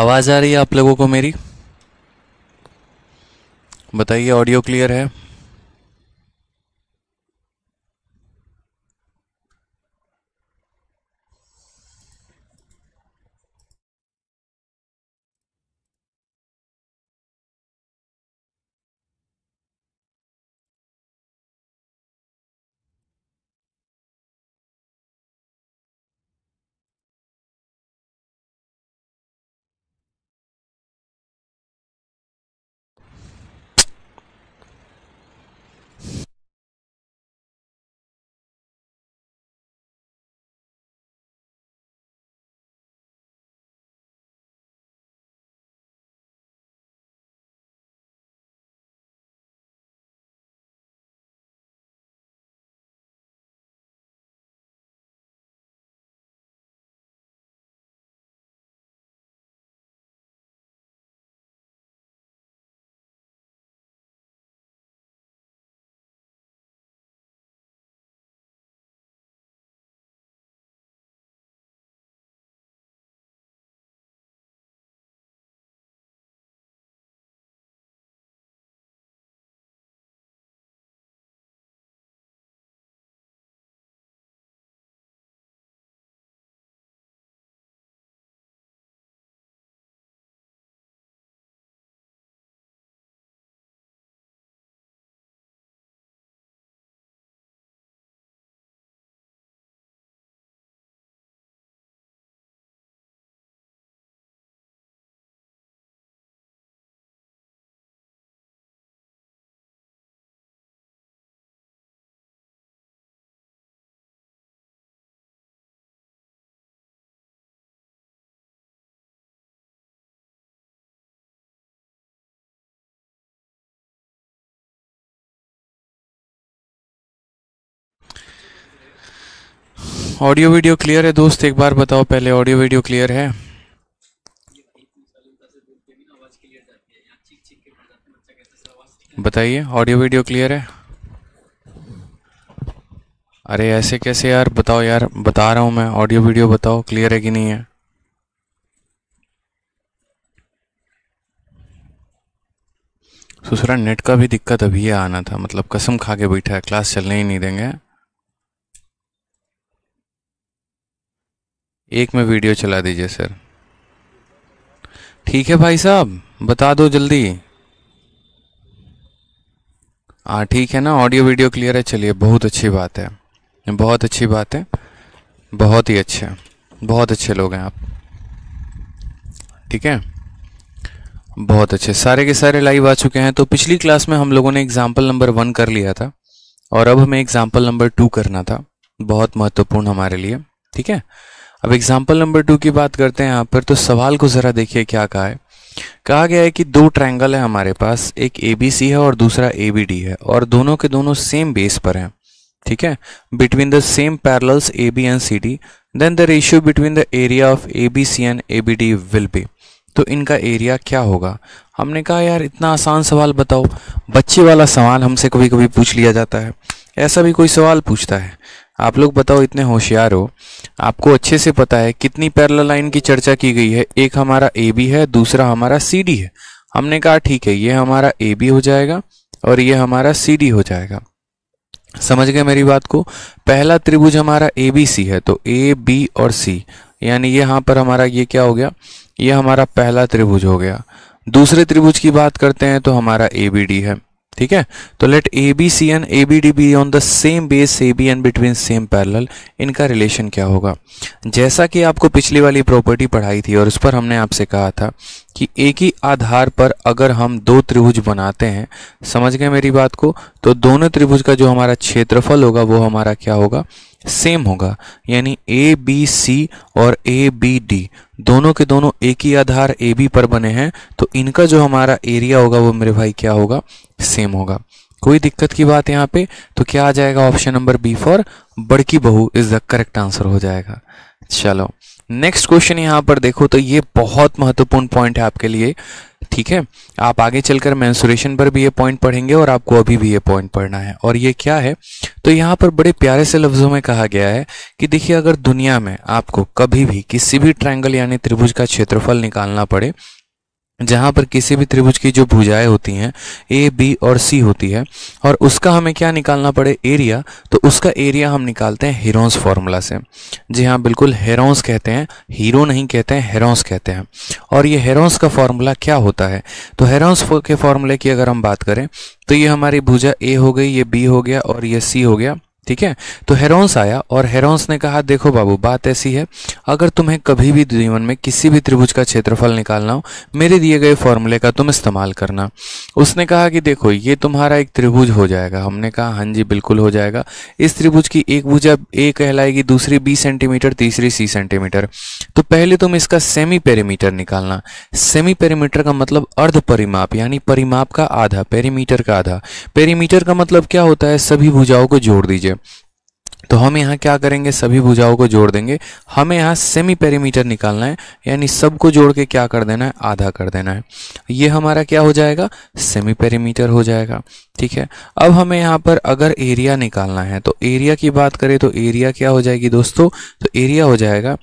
आवाज़ आ रही है आप लोगों को मेरी बताइए ऑडियो क्लियर है ऑडियो वीडियो क्लियर है दोस्त एक बार बताओ पहले ऑडियो वीडियो क्लियर है बताइए ऑडियो वीडियो क्लियर है अरे ऐसे कैसे यार बताओ यार बता रहा हूँ मैं ऑडियो वीडियो बताओ क्लियर है कि नहीं है सुसरा नेट का भी दिक्कत अभी आना था मतलब कसम खा के बैठा है क्लास चलने ही नहीं देंगे एक में वीडियो चला दीजिए सर ठीक है भाई साहब बता दो जल्दी हाँ ठीक है ना ऑडियो वीडियो क्लियर है चलिए बहुत अच्छी बात है बहुत अच्छी बात है बहुत ही अच्छे बहुत अच्छे लोग हैं आप ठीक है बहुत अच्छे सारे के सारे लाइव आ चुके हैं तो पिछली क्लास में हम लोगों ने एग्जाम्पल नंबर वन कर लिया था और अब हमें एग्जाम्पल नंबर टू करना था बहुत महत्वपूर्ण हमारे लिए ठीक है अब एग्जाम्पल नंबर टू की बात करते हैं यहाँ पर तो सवाल को ज़रा देखिए क्या कहा है कहा गया है कि दो ट्रायंगल है हमारे पास एक ए बी सी है और दूसरा ए बी डी है और दोनों के दोनों सेम बेस पर हैं ठीक है between the same parallels A B and C D then the ratio between the area of A B C and A B D will be तो इनका एरिया क्या होगा हमने कहा यार इतना आसान सवाल बताओ बच्चे वाला सवाल हमसे कभी कभी पूछ लिया जाता है ऐसा भी कोई सवाल पूछता है आप लोग बताओ इतने होशियार हो आपको अच्छे से पता है कितनी पैरल लाइन की चर्चा की गई है एक हमारा ए बी है दूसरा हमारा सी डी है हमने कहा ठीक है ये हमारा ए बी हो जाएगा और ये हमारा सी डी हो जाएगा समझ गए मेरी बात को पहला त्रिभुज हमारा ए बी सी है तो ए बी और सी यानी यहाँ पर हमारा ये क्या हो गया ये हमारा पहला त्रिभुज हो गया दूसरे त्रिभुज की बात करते हैं तो हमारा ए बी डी है ठीक है तो let A B C and A B D be on the same base A B and between same parallel इनका रिलेशन क्या होगा जैसा कि आपको पिछली वाली प्रॉपर्टी पढ़ाई थी और उस पर हमने आपसे कहा था कि एक ही आधार पर अगर हम दो त्रिभुज बनाते हैं समझ गए मेरी बात को तो दोनों त्रिभुज का जो हमारा क्षेत्रफल होगा वो हमारा क्या होगा सेम होगा यानी ए बी सी और ए बी डी दोनों के दोनों एक ही आधार ए बी पर बने हैं तो इनका जो हमारा एरिया होगा वो मेरे भाई क्या होगा सेम होगा कोई दिक्कत की बात यहाँ पे तो क्या आ जाएगा ऑप्शन नंबर बी फॉर बड़की बहू इज द करेक्ट आंसर हो जाएगा चलो नेक्स्ट क्वेश्चन यहाँ पर देखो तो ये बहुत महत्वपूर्ण पॉइंट है आपके लिए ठीक है आप आगे चलकर मैंसुरेशन पर भी ये पॉइंट पढ़ेंगे और आपको अभी भी ये पॉइंट पढ़ना है और ये क्या है तो यहाँ पर बड़े प्यारे से लफ्जों में कहा गया है कि देखिए अगर दुनिया में आपको कभी भी किसी भी ट्रायंगल यानी त्रिभुज का क्षेत्रफल निकालना पड़े जहाँ पर किसी भी त्रिभुज की जो भुजाएं होती हैं ए बी और सी होती है और उसका हमें क्या निकालना पड़े एरिया तो उसका एरिया हम निकालते हैं हीरोस फार्मूला से जी हाँ बिल्कुल हेरोस कहते हैं हीरो नहीं कहते हैं हेरोस कहते हैं और ये हेरोंस का फार्मूला क्या होता है तो हेरोस के फार्मूले की अगर हम बात करें तो ये हमारी भूजा ए हो गई ये बी हो गया और ये सी हो गया ठीक है तो हेरोंस आया और हेरोंस ने कहा देखो बाबू बात ऐसी है अगर तुम्हें कभी भी जीवन में किसी भी त्रिभुज का क्षेत्रफल निकालना हो मेरे दिए गए फॉर्मूले का तुम इस्तेमाल करना उसने कहा कि देखो ये तुम्हारा एक त्रिभुज हो जाएगा हमने कहा हाँ जी बिल्कुल हो जाएगा इस त्रिभुज की एक भुजा ए कहलाएगी दूसरी बी सेंटीमीटर तीसरी सी सेंटीमीटर तो पहले तुम इसका सेमी पेरीमीटर निकालना सेमी पेरीमीटर का मतलब अर्ध परिमाप यानी परिमाप का आधा पेरीमीटर का आधा पेरीमीटर का मतलब क्या होता है सभी भुजाओं को जोड़ दीजिए है तो हम यहाँ क्या करेंगे सभी भुजाओं को जोड़ देंगे हमें यहाँ सेमी पेरीमीटर निकालना है यानी सबको जोड़ के क्या कर देना है आधा कर देना है ये हमारा क्या हो जाएगा सेमी पेरीमीटर हो जाएगा ठीक है अब हमें यहाँ पर अगर एरिया निकालना है तो एरिया की बात करें तो एरिया क्या हो जाएगी दोस्तों तो एरिया हो जाएगा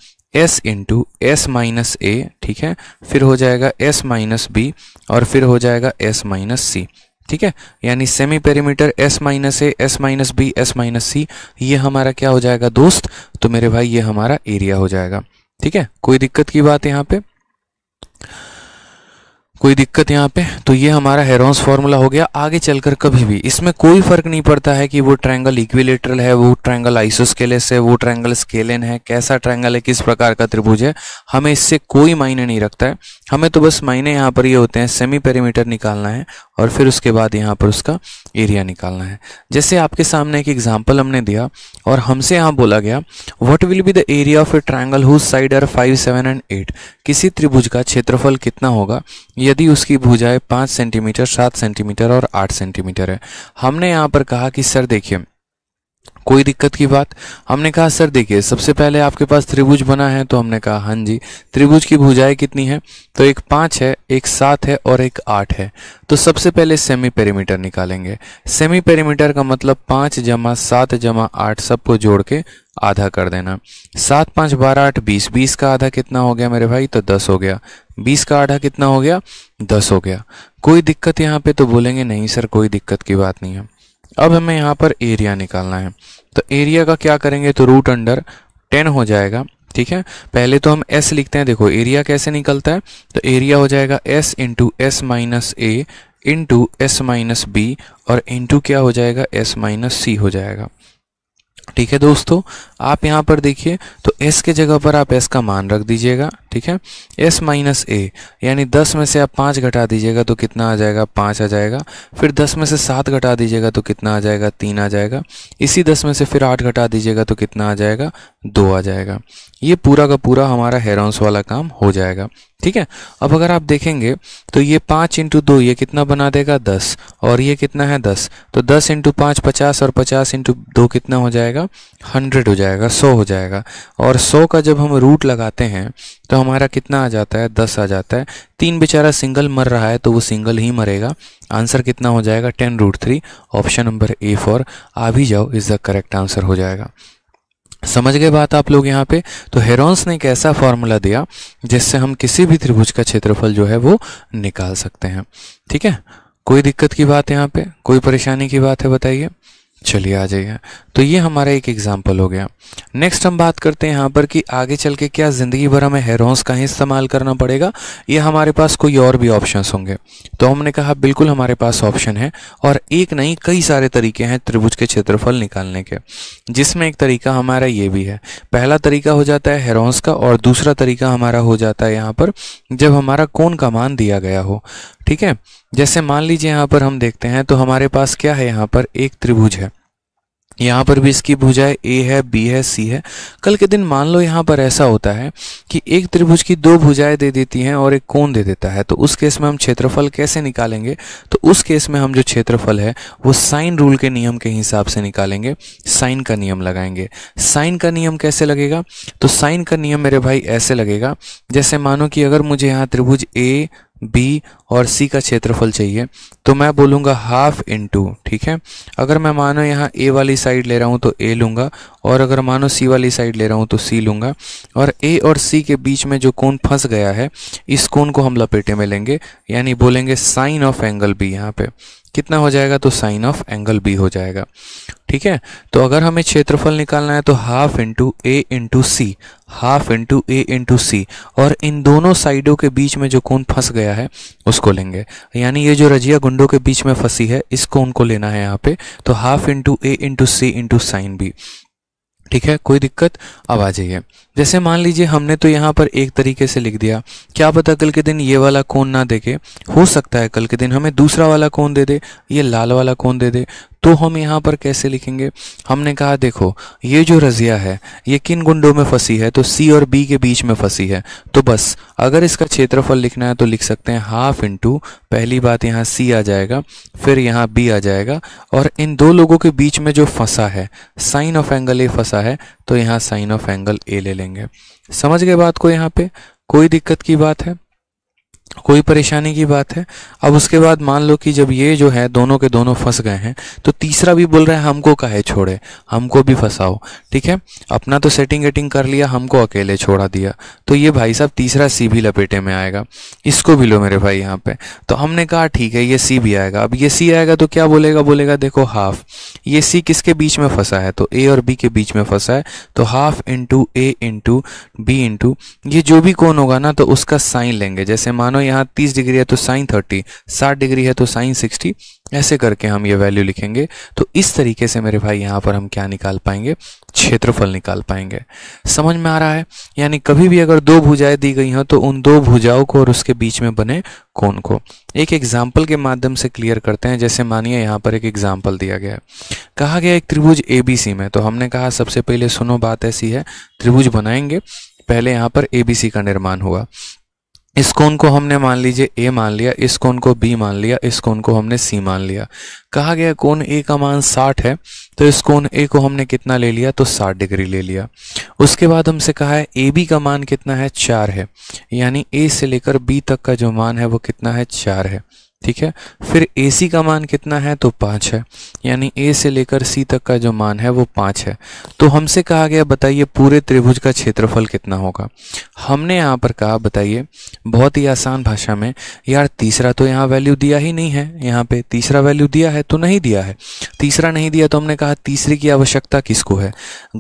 S into S minus A ठीक है फिर हो जाएगा एस माइनस बी और फिर हो जाएगा एस माइनस सी ठीक है यानी semi perimeter S minus A S minus B S minus C ये हमारा क्या हो जाएगा दोस्त तो मेरे भाई ये हमारा एरिया हो जाएगा ठीक है कोई दिक्कत की बात यहाँ पे कोई दिक्कत यहाँ पे तो ये हमारा हेरोन्स फॉर्मूला हो गया आगे चलकर कभी भी इसमें कोई फर्क नहीं पड़ता है कि वो ट्रायंगल इक्विलेटरल है वो ट्रायंगल आइसोस्केलेस है वो ट्रायंगल स्केलेन है कैसा ट्रायंगल है किस प्रकार का त्रिभुज है हमें इससे कोई मायने नहीं रखता है हमें तो बस मायने यहाँ पर ये यह होते हैं सेमी पेरीमीटर निकालना है और फिर उसके बाद यहाँ पर उसका एरिया निकालना है जैसे आपके सामने एक एग्जाम्पल हमने दिया और हमसे यहाँ बोला गया what will be the area of a triangle whose side are five seven and eight किसी त्रिभुज का क्षेत्रफल कितना होगा यदि उसकी भुजाएं पाँच सेंटीमीटर सात सेंटीमीटर और आठ सेंटीमीटर है हमने यहाँ पर कहा कि सर देखिए कोई दिक्कत की बात हमने कहा सर देखिए सबसे पहले आपके पास त्रिभुज बना है तो हमने कहा हाँ जी त्रिभुज की भुजाएं कितनी है तो एक पाँच है एक सात है और एक आठ है तो सबसे पहले सेमी पेरीमीटर निकालेंगे सेमी पेरीमीटर का मतलब पाँच जमा सात जमा आठ सबको जोड़ के आधा कर देना सात पाँच बारह आठ बीस बीस का आधा कितना हो गया मेरे भाई तो दस हो गया बीस का आधा कितना हो गया दस हो गया कोई दिक्कत यहाँ पे तो बोलेंगे नहीं सर कोई दिक्कत की बात नहीं है अब हमें यहाँ पर एरिया निकालना है तो एरिया का क्या करेंगे तो रूट अंडर टेन हो जाएगा ठीक है पहले तो हम एस लिखते हैं देखो एरिया कैसे निकलता है तो एरिया हो जाएगा S into S minus A into S minus B और इंटू क्या हो जाएगा एस माइनस सी हो जाएगा ठीक है दोस्तों आप यहाँ पर देखिए तो एस के जगह पर आप एस का मान रख दीजिएगा ठीक है एस माइनस ए यानी दस में से आप पाँच घटा दीजिएगा तो कितना आ जाएगा पाँच आ जाएगा फिर दस में से सात घटा दीजिएगा तो कितना आ जाएगा तीन आ जाएगा इसी दस में से फिर आठ घटा दीजिएगा तो कितना आ जाएगा दो आ जाएगा ये पूरा का पूरा हमारा हेरॉन्स वाला काम हो जाएगा ठीक है अब अगर आप देखेंगे तो ये पाँच इंटू दो ये कितना बना देगा दस और ये कितना है दस तो दस इंटू पाँच पचास और पचास इंटू दो कितना हो जाएगा हंड्रेड हो जाएगा जाएगा सौ हो जाएगा और सौ का जब हम रूट लगाते हैं तो हमारा कितना आ जाता है दस आ जाता है तीन बेचारा सिंगल मर रहा है तो वो सिंगल ही मरेगा आंसर कितना हो जाएगा ten root three option number A for आ भी जाओ इज़ द करेक्ट आंसर हो जाएगा समझ गए बात आप लोग यहाँ पे तो हेरोन्स ने एक ऐसा फॉर्मूला दिया जिससे हम किसी भी त्रिभुज का क्षेत्रफल जो है वो निकाल सकते हैं ठीक है कोई दिक्कत की बात यहाँ पे कोई परेशानी की बात है बताइए चलिए आ जाइए तो ये हमारा एक एग्जाम्पल हो गया नेक्स्ट हम बात करते हैं यहाँ पर कि आगे चल के क्या ज़िंदगी भर हमें हेरोन्स का ही इस्तेमाल करना पड़ेगा या हमारे पास कोई और भी ऑप्शन होंगे तो हमने कहा बिल्कुल हमारे पास ऑप्शन है और एक नहीं कई सारे तरीके हैं त्रिभुज के क्षेत्रफल निकालने के जिसमें एक तरीका हमारा ये भी है पहला तरीका हो जाता है हेरोन्स का और दूसरा तरीका हमारा हो जाता है यहाँ पर जब हमारा कौन का मान दिया गया हो ठीक है जैसे मान लीजिए यहाँ पर हम देखते हैं तो हमारे पास क्या है यहाँ पर एक त्रिभुज है यहाँ पर भी इसकी भुजाएं ए है बी है सी है कल के दिन मान लो यहाँ पर ऐसा होता है कि एक त्रिभुज की दो भुजाएं दे देती हैं और एक कोण दे देता है तो उस केस में हम क्षेत्रफल कैसे निकालेंगे तो उस केस में हम जो क्षेत्रफल है वो साइन रूल के नियम के हिसाब से निकालेंगे साइन का नियम लगाएंगे साइन का नियम कैसे लगेगा तो साइन का नियम मेरे भाई ऐसे लगेगा जैसे मानो कि अगर मुझे यहाँ त्रिभुज ए बी और सी का क्षेत्रफल चाहिए तो मैं बोलूँगा हाफ इंटू ठीक है अगर मैं मानो यहाँ ए वाली साइड ले रहा हूँ तो ए लूँगा और अगर मानो सी वाली साइड ले रहा हूँ तो सी लूँगा और ए और सी के बीच में जो कोण फंस गया है इस कोण को हम लपेटे में लेंगे यानी बोलेंगे साइन ऑफ एंगल बी यहाँ पे कितना हो जाएगा तो साइन ऑफ एंगल बी हो जाएगा ठीक है तो अगर हमें क्षेत्रफल निकालना है तो half into A into C half into A into C और इन दोनों साइडों के बीच में जो कोण फंस गया है उसको लेंगे यानी ये जो रजिया गुंडों के बीच में फंसी है इस कोण को लेना है यहाँ पे तो half into A into C into sine B ठीक है कोई दिक्कत अब आ जाइए जैसे मान लीजिए हमने तो यहाँ पर एक तरीके से लिख दिया क्या पता कल के दिन ये वाला कौन ना देखे हो सकता है कल के दिन हमें दूसरा वाला कौन दे दे ये लाल वाला कौन दे दे तो हम यहाँ पर कैसे लिखेंगे हमने कहा देखो ये जो रजिया है ये किन गुंडों में फंसी है तो सी और बी के बीच में फंसी है तो बस अगर इसका क्षेत्रफल लिखना है तो लिख सकते हैं हाफ इंटू पहली बात यहाँ सी आ जाएगा फिर यहाँ बी आ जाएगा और इन दो लोगों के बीच में जो फंसा है साइन ऑफ एंगल ए फंसा है तो यहाँ साइन ऑफ एंगल ए ले लेंगे समझ गए बात को यहाँ पे कोई दिक्कत की बात है कोई परेशानी की बात है अब उसके बाद मान लो कि जब ये जो है दोनों के दोनों फंस गए हैं तो तीसरा भी बोल रहा है हमको कहे छोड़े हमको भी फंसाओ ठीक है अपना तो सेटिंग वेटिंग कर लिया हमको अकेले छोड़ा दिया तो ये भाई साहब तीसरा सी भी लपेटे में आएगा इसको भी लो मेरे भाई यहाँ पे तो हमने कहा ठीक है ये सी भी आएगा अब ये सी आएगा तो क्या बोलेगा बोलेगा देखो हाफ ये सी किसके बीच में फंसा है तो ए और बी के बीच में फंसा है तो half into A into B into ये जो भी कौन होगा ना तो उसका साइन लेंगे जैसे मानो यहाँ 30 डिग्री है तो साइन 30 60 डिग्री है तो साइन 60 ऐसे करके हम ये वैल्यू लिखेंगे तो इस तरीके से मेरे भाई यहाँ पर हम क्या निकाल पाएंगे क्षेत्रफल निकाल पाएंगे समझ में आ रहा है यानी कभी भी अगर दो भुजाएं दी गई हैं तो उन दो भुजाओं को और उसके बीच में बने कोण को एक एग्जाम्पल के माध्यम से क्लियर करते हैं जैसे मानिए यहाँ पर एक एग्जाम्पल दिया गया है कहा गया एक त्रिभुज ए में तो हमने कहा सबसे पहले सुनो बात ऐसी है त्रिभुज बनाएंगे पहले यहाँ पर ए का निर्माण हुआ इस कोण को हमने मान लीजिए ए मान लिया इस कोण को बी मान लिया इस कोण को हमने सी मान लिया कहा गया कोण ए का मान 60 है तो इस कोण ए को हमने कितना ले लिया तो 60 डिग्री ले लिया उसके बाद हमसे कहा है ए बी का मान कितना है चार है यानी ए से लेकर बी तक का जो मान है वो कितना है चार है ठीक है फिर ए सी का मान कितना है तो पाँच है यानी ए से लेकर सी तक का जो मान है वो पाँच है तो हमसे कहा गया बताइए पूरे त्रिभुज का क्षेत्रफल कितना होगा हमने यहाँ पर कहा बताइए बहुत ही आसान भाषा में यार तीसरा तो यहाँ वैल्यू दिया ही नहीं है यहाँ पे तीसरा वैल्यू दिया है तो नहीं दिया है तीसरा नहीं दिया तो हमने कहा तीसरे की आवश्यकता किसको है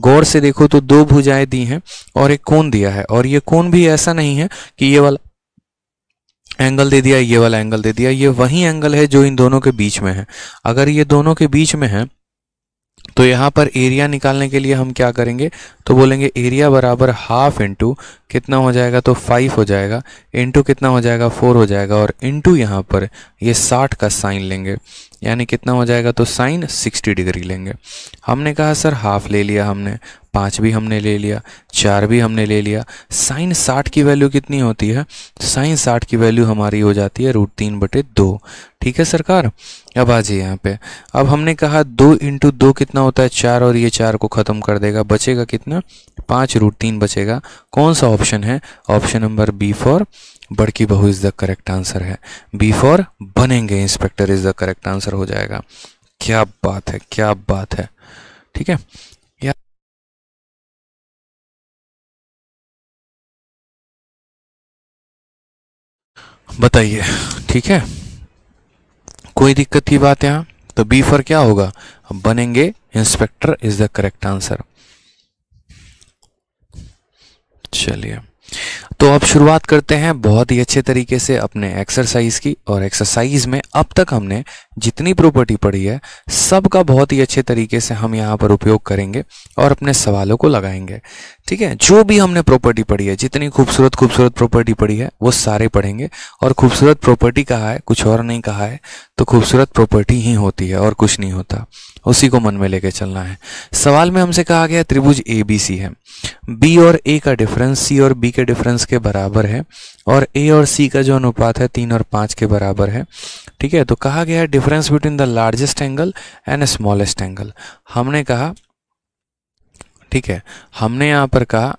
गौर से देखो तो दो भुजाएं दी हैं और एक कोण दिया है और ये कोण भी ऐसा नहीं है कि ये वाला एंगल दे दिया ये वाला एंगल दे दिया ये वही एंगल है जो इन दोनों के बीच में है अगर ये दोनों के बीच में है तो यहां पर एरिया निकालने के लिए हम क्या करेंगे तो बोलेंगे एरिया बराबर हाफ इंटू कितना हो जाएगा तो फाइव हो जाएगा इंटू कितना हो जाएगा फोर हो जाएगा और इंटू यहाँ पर ये साठ का साइन लेंगे यानी कितना हो जाएगा तो साइन 60 डिग्री लेंगे हमने कहा सर हाफ ले लिया हमने पाँच भी हमने ले लिया चार भी हमने ले लिया साइन साठ की वैल्यू कितनी होती है साइन साठ की वैल्यू हमारी हो जाती है रूट तीन बटे दो ठीक है सरकार अब आ जाइए यहाँ पे अब हमने कहा दो इंटू दो कितना होता है चार और ये चार को ख़त्म कर देगा बचेगा कितना पाँच रूट तीन बचेगा कौन सा ऑप्शन है ऑप्शन नंबर बी फॉर बड़की बहू इज़ द करेक्ट आंसर है बी फॉर बनेंगे inspector is the correct answer हो जाएगा क्या बात है क्या बात है ठीक है बताइए ठीक है कोई दिक्कत की बात यहां तो बी फॉर क्या होगा बनेंगे inspector is the correct answer चलिए तो अब शुरुआत करते हैं बहुत ही अच्छे तरीके से अपने एक्सरसाइज की और एक्सरसाइज में अब तक हमने जितनी प्रॉपर्टी पढ़ी है सब का बहुत ही अच्छे तरीके से हम यहाँ पर उपयोग करेंगे और अपने सवालों को लगाएंगे ठीक है जो भी हमने प्रॉपर्टी पढ़ी है जितनी खूबसूरत खूबसूरत प्रॉपर्टी पढ़ी है वो सारे पढ़ेंगे और खूबसूरत प्रॉपर्टी कहा है कुछ और नहीं कहा है तो खूबसूरत प्रॉपर्टी ही होती है और कुछ नहीं होता उसी को मन में लेके चलना है सवाल में हमसे कहा गया त्रिभुज ए बी सी है बी और ए का डिफरेंस सी और बी के डिफरेंस के बराबर है और ए और सी का जो अनुपात है तीन और पाँच के बराबर है ठीक है तो कहा गया है difference between the largest angle and smallest angle हमने कहा ठीक है हमने यहाँ पर कहा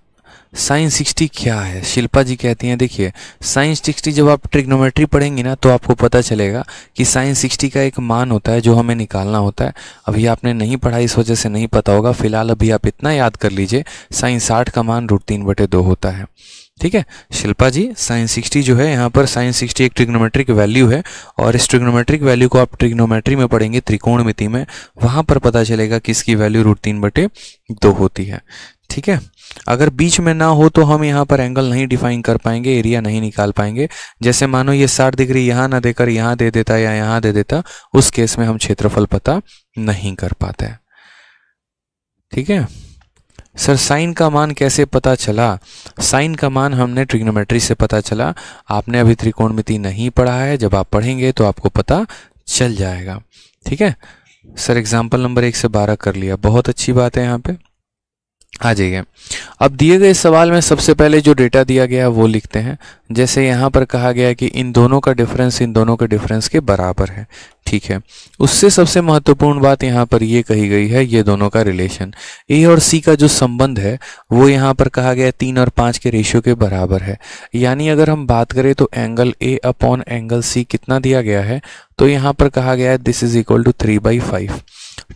साइंस सिक्सटी क्या है शिल्पा जी कहती हैं देखिए साइंस सिक्सटी जब आप ट्रिग्नोमेट्री पढ़ेंगी ना तो आपको पता चलेगा कि साइंस सिक्सटी का एक मान होता है जो हमें निकालना होता है अभी आपने नहीं पढ़ा इस वजह से नहीं पता होगा फिलहाल अभी आप इतना याद कर लीजिए साइंस साठ का मान रूट तीन बटे दो होता है ठीक है शिल्पा जी साइंस सिक्सटी जो है यहाँ पर साइंस सिक्सटी एक ट्रिग्नोमेट्रिक वैल्यू है और इस ट्रिग्नोमेट्रिक वैल्यू को आप ट्रिग्नोमेट्री में पढ़ेंगे त्रिकोण मिति में वहाँ पर पता चलेगा कि इसकी वैल्यू रूट तीन बटे दो होती है ठीक है अगर बीच में ना हो तो हम यहाँ पर एंगल नहीं डिफाइन कर पाएंगे एरिया नहीं निकाल पाएंगे जैसे मानो ये साठ डिग्री यहाँ ना देकर यहाँ दे देता या यहाँ दे देता उस केस में हम क्षेत्रफल पता नहीं कर पाते ठीक है सर साइन का मान कैसे पता चला साइन का मान हमने ट्रिग्नोमेट्री से पता चला आपने अभी त्रिकोणमिति नहीं पढ़ा है जब आप पढ़ेंगे तो आपको पता चल जाएगा ठीक है सर एग्जाम्पल नंबर एक से बारह कर लिया बहुत अच्छी बात है यहाँ पे आ जाइए अब दिए गए सवाल में सबसे पहले जो डेटा दिया गया वो लिखते हैं जैसे यहाँ पर कहा गया कि इन दोनों का डिफरेंस इन दोनों के डिफरेंस के बराबर है ठीक है उससे सबसे महत्वपूर्ण बात यहाँ पर ये कही गई है ये दोनों का रिलेशन ए और सी का जो संबंध है वो यहाँ पर कहा गया है तीन और पाँच के रेशियो के बराबर है यानी अगर हम बात करें तो angle A upon angle C कितना दिया गया है तो यहाँ पर कहा गया है this is equal to three by five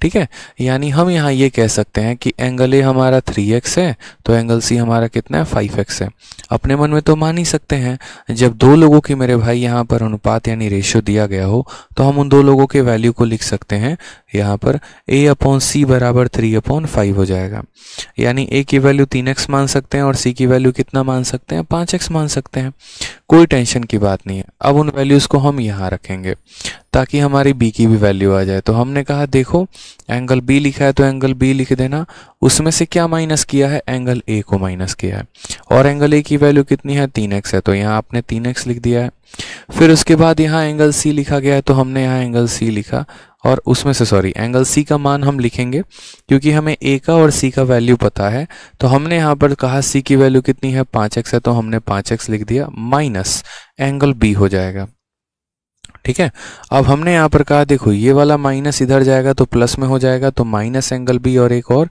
ठीक है यानी हम यहाँ ये कह सकते हैं कि एंगल ए हमारा 3x है तो एंगल सी हमारा कितना है 5x है अपने मन में तो मान ही सकते हैं जब दो लोगों की मेरे भाई यहाँ पर अनुपात यानी रेशियो दिया गया हो तो हम उन दो लोगों के वैल्यू को लिख सकते हैं यहाँ पर a अपॉन सी बराबर थ्री अपॉन फाइव हो जाएगा यानी a की वैल्यू तीन एक्स मान सकते हैं और c की वैल्यू कितना मान सकते हैं पाँच एक्स मान सकते हैं कोई टेंशन की बात नहीं है अब उन वैल्यूज़ को हम यहाँ रखेंगे ताकि हमारी बी की भी वैल्यू आ जाए तो हमने कहा देखो एंगल बी लिखा है तो एंगल बी लिख देना उसमें से क्या माइनस किया है एंगल ए को माइनस किया है और एंगल ए की वैल्यू कितनी है तीन एक्स है तो यहाँ आपने तीन एक्स लिख दिया है फिर उसके बाद यहाँ एंगल सी लिखा गया है तो हमने यहाँ एंगल सी लिखा और उसमें से सॉरी एंगल सी का मान हम लिखेंगे क्योंकि हमें ए का और सी का वैल्यू पता है तो हमने यहाँ पर कहा सी की वैल्यू कितनी है पाँच एक्स है तो हमने पाँच एक्स लिख दिया माइनस एंगल बी हो जाएगा ठीक है अब हमने यहाँ पर कहा देखो ये वाला माइनस इधर जाएगा तो प्लस में हो जाएगा तो माइनस एंगल बी और एक और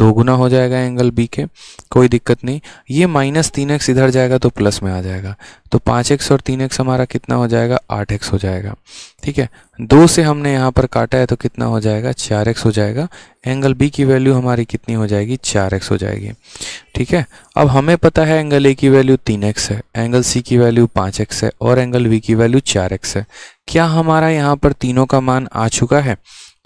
दोगुना हो जाएगा एंगल बी के कोई दिक्कत नहीं ये माइनस तीन एक्स इधर जाएगा तो प्लस में आ जाएगा तो पाँच एक्स और तीन एक्स हमारा कितना हो जाएगा आठ एक्स हो जाएगा ठीक है दो से हमने यहाँ पर काटा है तो कितना हो जाएगा चार एक्स हो जाएगा एंगल बी की वैल्यू हमारी कितनी हो जाएगी चार एक्स हो जाएगी ठीक है अब हमें पता है एंगल ए की वैल्यू तीन एक्स है एंगल सी की वैल्यू पाँच एक्स है और एंगल बी की वैल्यू चार एक्स है क्या हमारा यहाँ पर तीनों का मान आ चुका है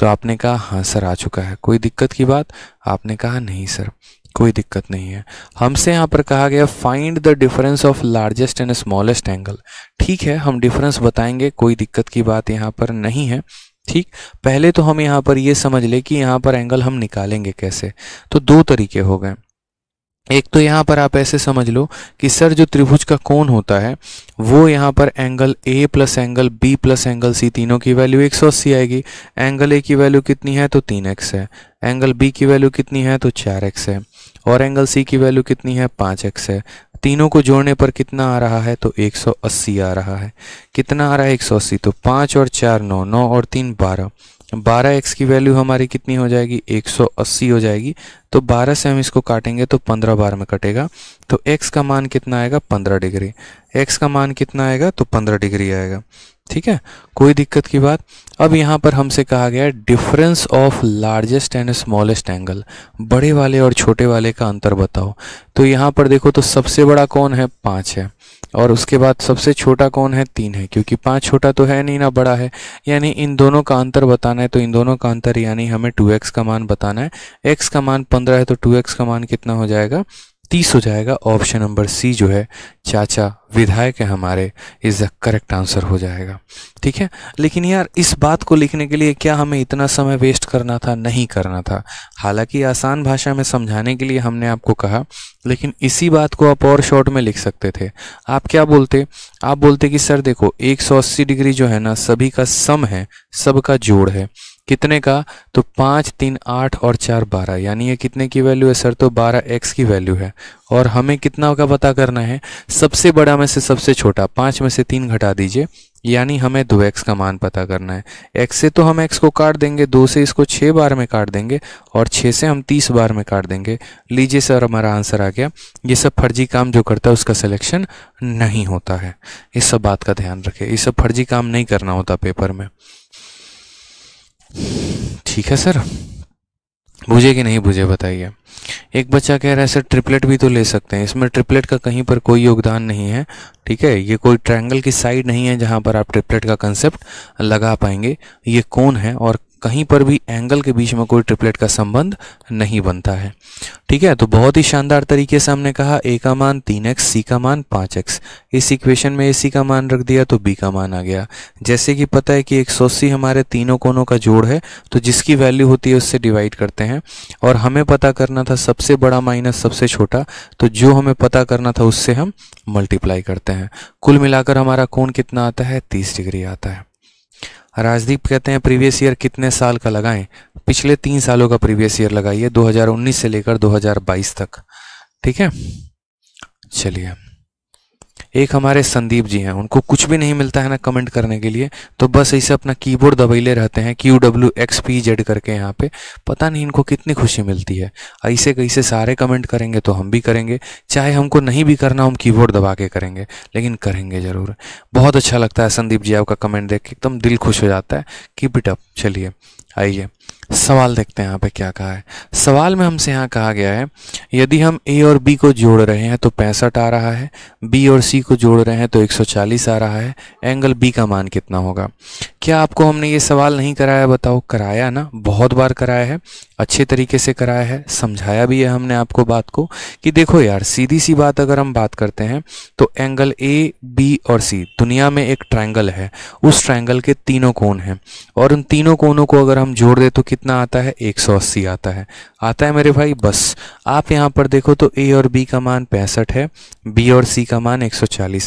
तो आपने कहा हाँ सर आ चुका है कोई दिक्कत की बात आपने कहा नहीं सर कोई दिक्कत नहीं है हमसे यहाँ पर कहा गया find the difference of largest and smallest angle ठीक है हम डिफरेंस बताएंगे कोई दिक्कत की बात यहाँ पर नहीं है ठीक पहले तो हम यहाँ पर ये समझ ले कि यहाँ पर एंगल हम निकालेंगे कैसे तो दो तरीके हो गए एक तो यहाँ पर आप ऐसे समझ लो कि सर जो त्रिभुज का कोण होता है वो यहाँ पर angle A plus angle B plus angle C तीनों की वैल्यू 180 आएगी एंगल ए की वैल्यू कितनी है तो तीन एक्स है एंगल बी की वैल्यू कितनी है तो चार एक्स है और एंगल सी की वैल्यू कितनी है पाँच एक्स है तीनों को जोड़ने पर कितना आ रहा है तो 180 आ रहा है कितना आ रहा है 180 तो पाँच और चार नौ नौ और तीन बारह बारह एक्स की वैल्यू हमारी कितनी हो जाएगी 180 हो जाएगी तो 12 से हम इसको काटेंगे तो 15 बार में कटेगा तो x का मान कितना आएगा 15 डिग्री x का मान कितना आएगा तो 15 डिग्री आएगा ठीक है कोई दिक्कत की बात अब यहाँ पर हमसे कहा गया है difference of largest and smallest angle बड़े वाले और छोटे वाले का अंतर बताओ तो यहाँ पर देखो तो सबसे बड़ा कौन है पाँच है और उसके बाद सबसे छोटा कौन है तीन है क्योंकि पाँच छोटा तो है नहीं ना बड़ा है यानी इन दोनों का अंतर बताना है तो इन दोनों का अंतर यानी हमें टू एक्स का मान बताना है एक्स का मान पंद्रह है तो टू एक्स का मान कितना हो जाएगा तीस हो जाएगा ऑप्शन नंबर सी जो है चाचा विधायक है हमारे इज़ द करेक्ट आंसर हो जाएगा ठीक है लेकिन यार इस बात को लिखने के लिए क्या हमें इतना समय वेस्ट करना था नहीं करना था हालांकि आसान भाषा में समझाने के लिए हमने आपको कहा लेकिन इसी बात को आप और शॉर्ट में लिख सकते थे आप क्या बोलते आप बोलते कि सर देखो एक डिग्री जो है ना सभी का सम है सबका जोड़ है कितने का तो पाँच तीन आठ और चार बारह यानी ये कितने की वैल्यू है सर तो बारह एक्स की वैल्यू है और हमें कितना का पता करना है सबसे बड़ा में से सबसे छोटा पाँच में से तीन घटा दीजिए यानी हमें दो एक्स का मान पता करना है एक्स से तो हम एक्स को काट देंगे दो से इसको छः बार में काट देंगे और छः से हम तीस बार में काट देंगे लीजिए सर हमारा आंसर आ गया ये सब फर्जी काम जो करता है उसका सिलेक्शन नहीं होता है इस सब बात का ध्यान रखें ये सब फर्जी काम नहीं करना होता पेपर में ठीक है सर बुझे कि नहीं बुझे बताइए एक बच्चा कह रहा है सर ट्रिपलेट भी तो ले सकते हैं इसमें ट्रिपलेट का कहीं पर कोई योगदान नहीं है ठीक है ये कोई ट्रायंगल की साइड नहीं है जहां पर आप ट्रिपलेट का कंसेप्ट लगा पाएंगे ये कौन है और कहीं पर भी एंगल के बीच में कोई ट्रिपलेट का संबंध नहीं बनता है ठीक है तो बहुत ही शानदार तरीके से हमने कहा ए का मान तीन एक्स सी का मान पाँच एक्स इस इक्वेशन में ए सी का मान रख दिया तो बी का मान आ गया जैसे कि पता है कि एक सौ अस्सी हमारे तीनों कोनों का जोड़ है तो जिसकी वैल्यू होती है उससे डिवाइड करते हैं और हमें पता करना था सबसे बड़ा माइनस सबसे छोटा तो जो हमें पता करना था उससे हम मल्टीप्लाई करते हैं कुल मिलाकर हमारा कोण कितना आता है तीस डिग्री आता है राजदीप कहते हैं प्रीवियस ईयर कितने साल का लगाएं पिछले तीन सालों का प्रीवियस ईयर लगाइए 2019 से लेकर 2022 तक ठीक है चलिए एक हमारे संदीप जी हैं उनको कुछ भी नहीं मिलता है ना कमेंट करने के लिए तो बस ऐसे अपना कीबोर्ड दबैले रहते हैं Q W X P Z करके यहाँ पे पता नहीं इनको कितनी खुशी मिलती है ऐसे कैसे सारे कमेंट करेंगे तो हम भी करेंगे चाहे हमको नहीं भी करना हम कीबोर्ड दबा के करेंगे लेकिन करेंगे ज़रूर बहुत अच्छा लगता है संदीप जी आपका कमेंट देख के एकदम दिल खुश हो जाता है कीप इट अप चलिए आइए सवाल देखते हैं यहाँ पे क्या कहा है सवाल में हमसे यहाँ कहा गया है यदि हम ए और बी को जोड़ रहे हैं तो पैंसठ आ रहा है बी और सी को जोड़ रहे हैं तो 140 आ रहा है एंगल बी का मान कितना होगा क्या आपको हमने ये सवाल नहीं कराया बताओ कराया ना बहुत बार कराया है अच्छे तरीके से कराया है समझाया भी है हमने आपको बात को कि देखो यार सीधी सी बात अगर हम बात करते हैं तो एंगल ए बी और सी दुनिया में एक ट्रायंगल है उस ट्रायंगल के तीनों कोण हैं और उन तीनों कोणों को अगर हम जोड़ दे तो कितना आता है 180 आता है आता है मेरे भाई बस आप यहाँ पर देखो तो ए और बी का मान पैंसठ है बी और सी का मान एक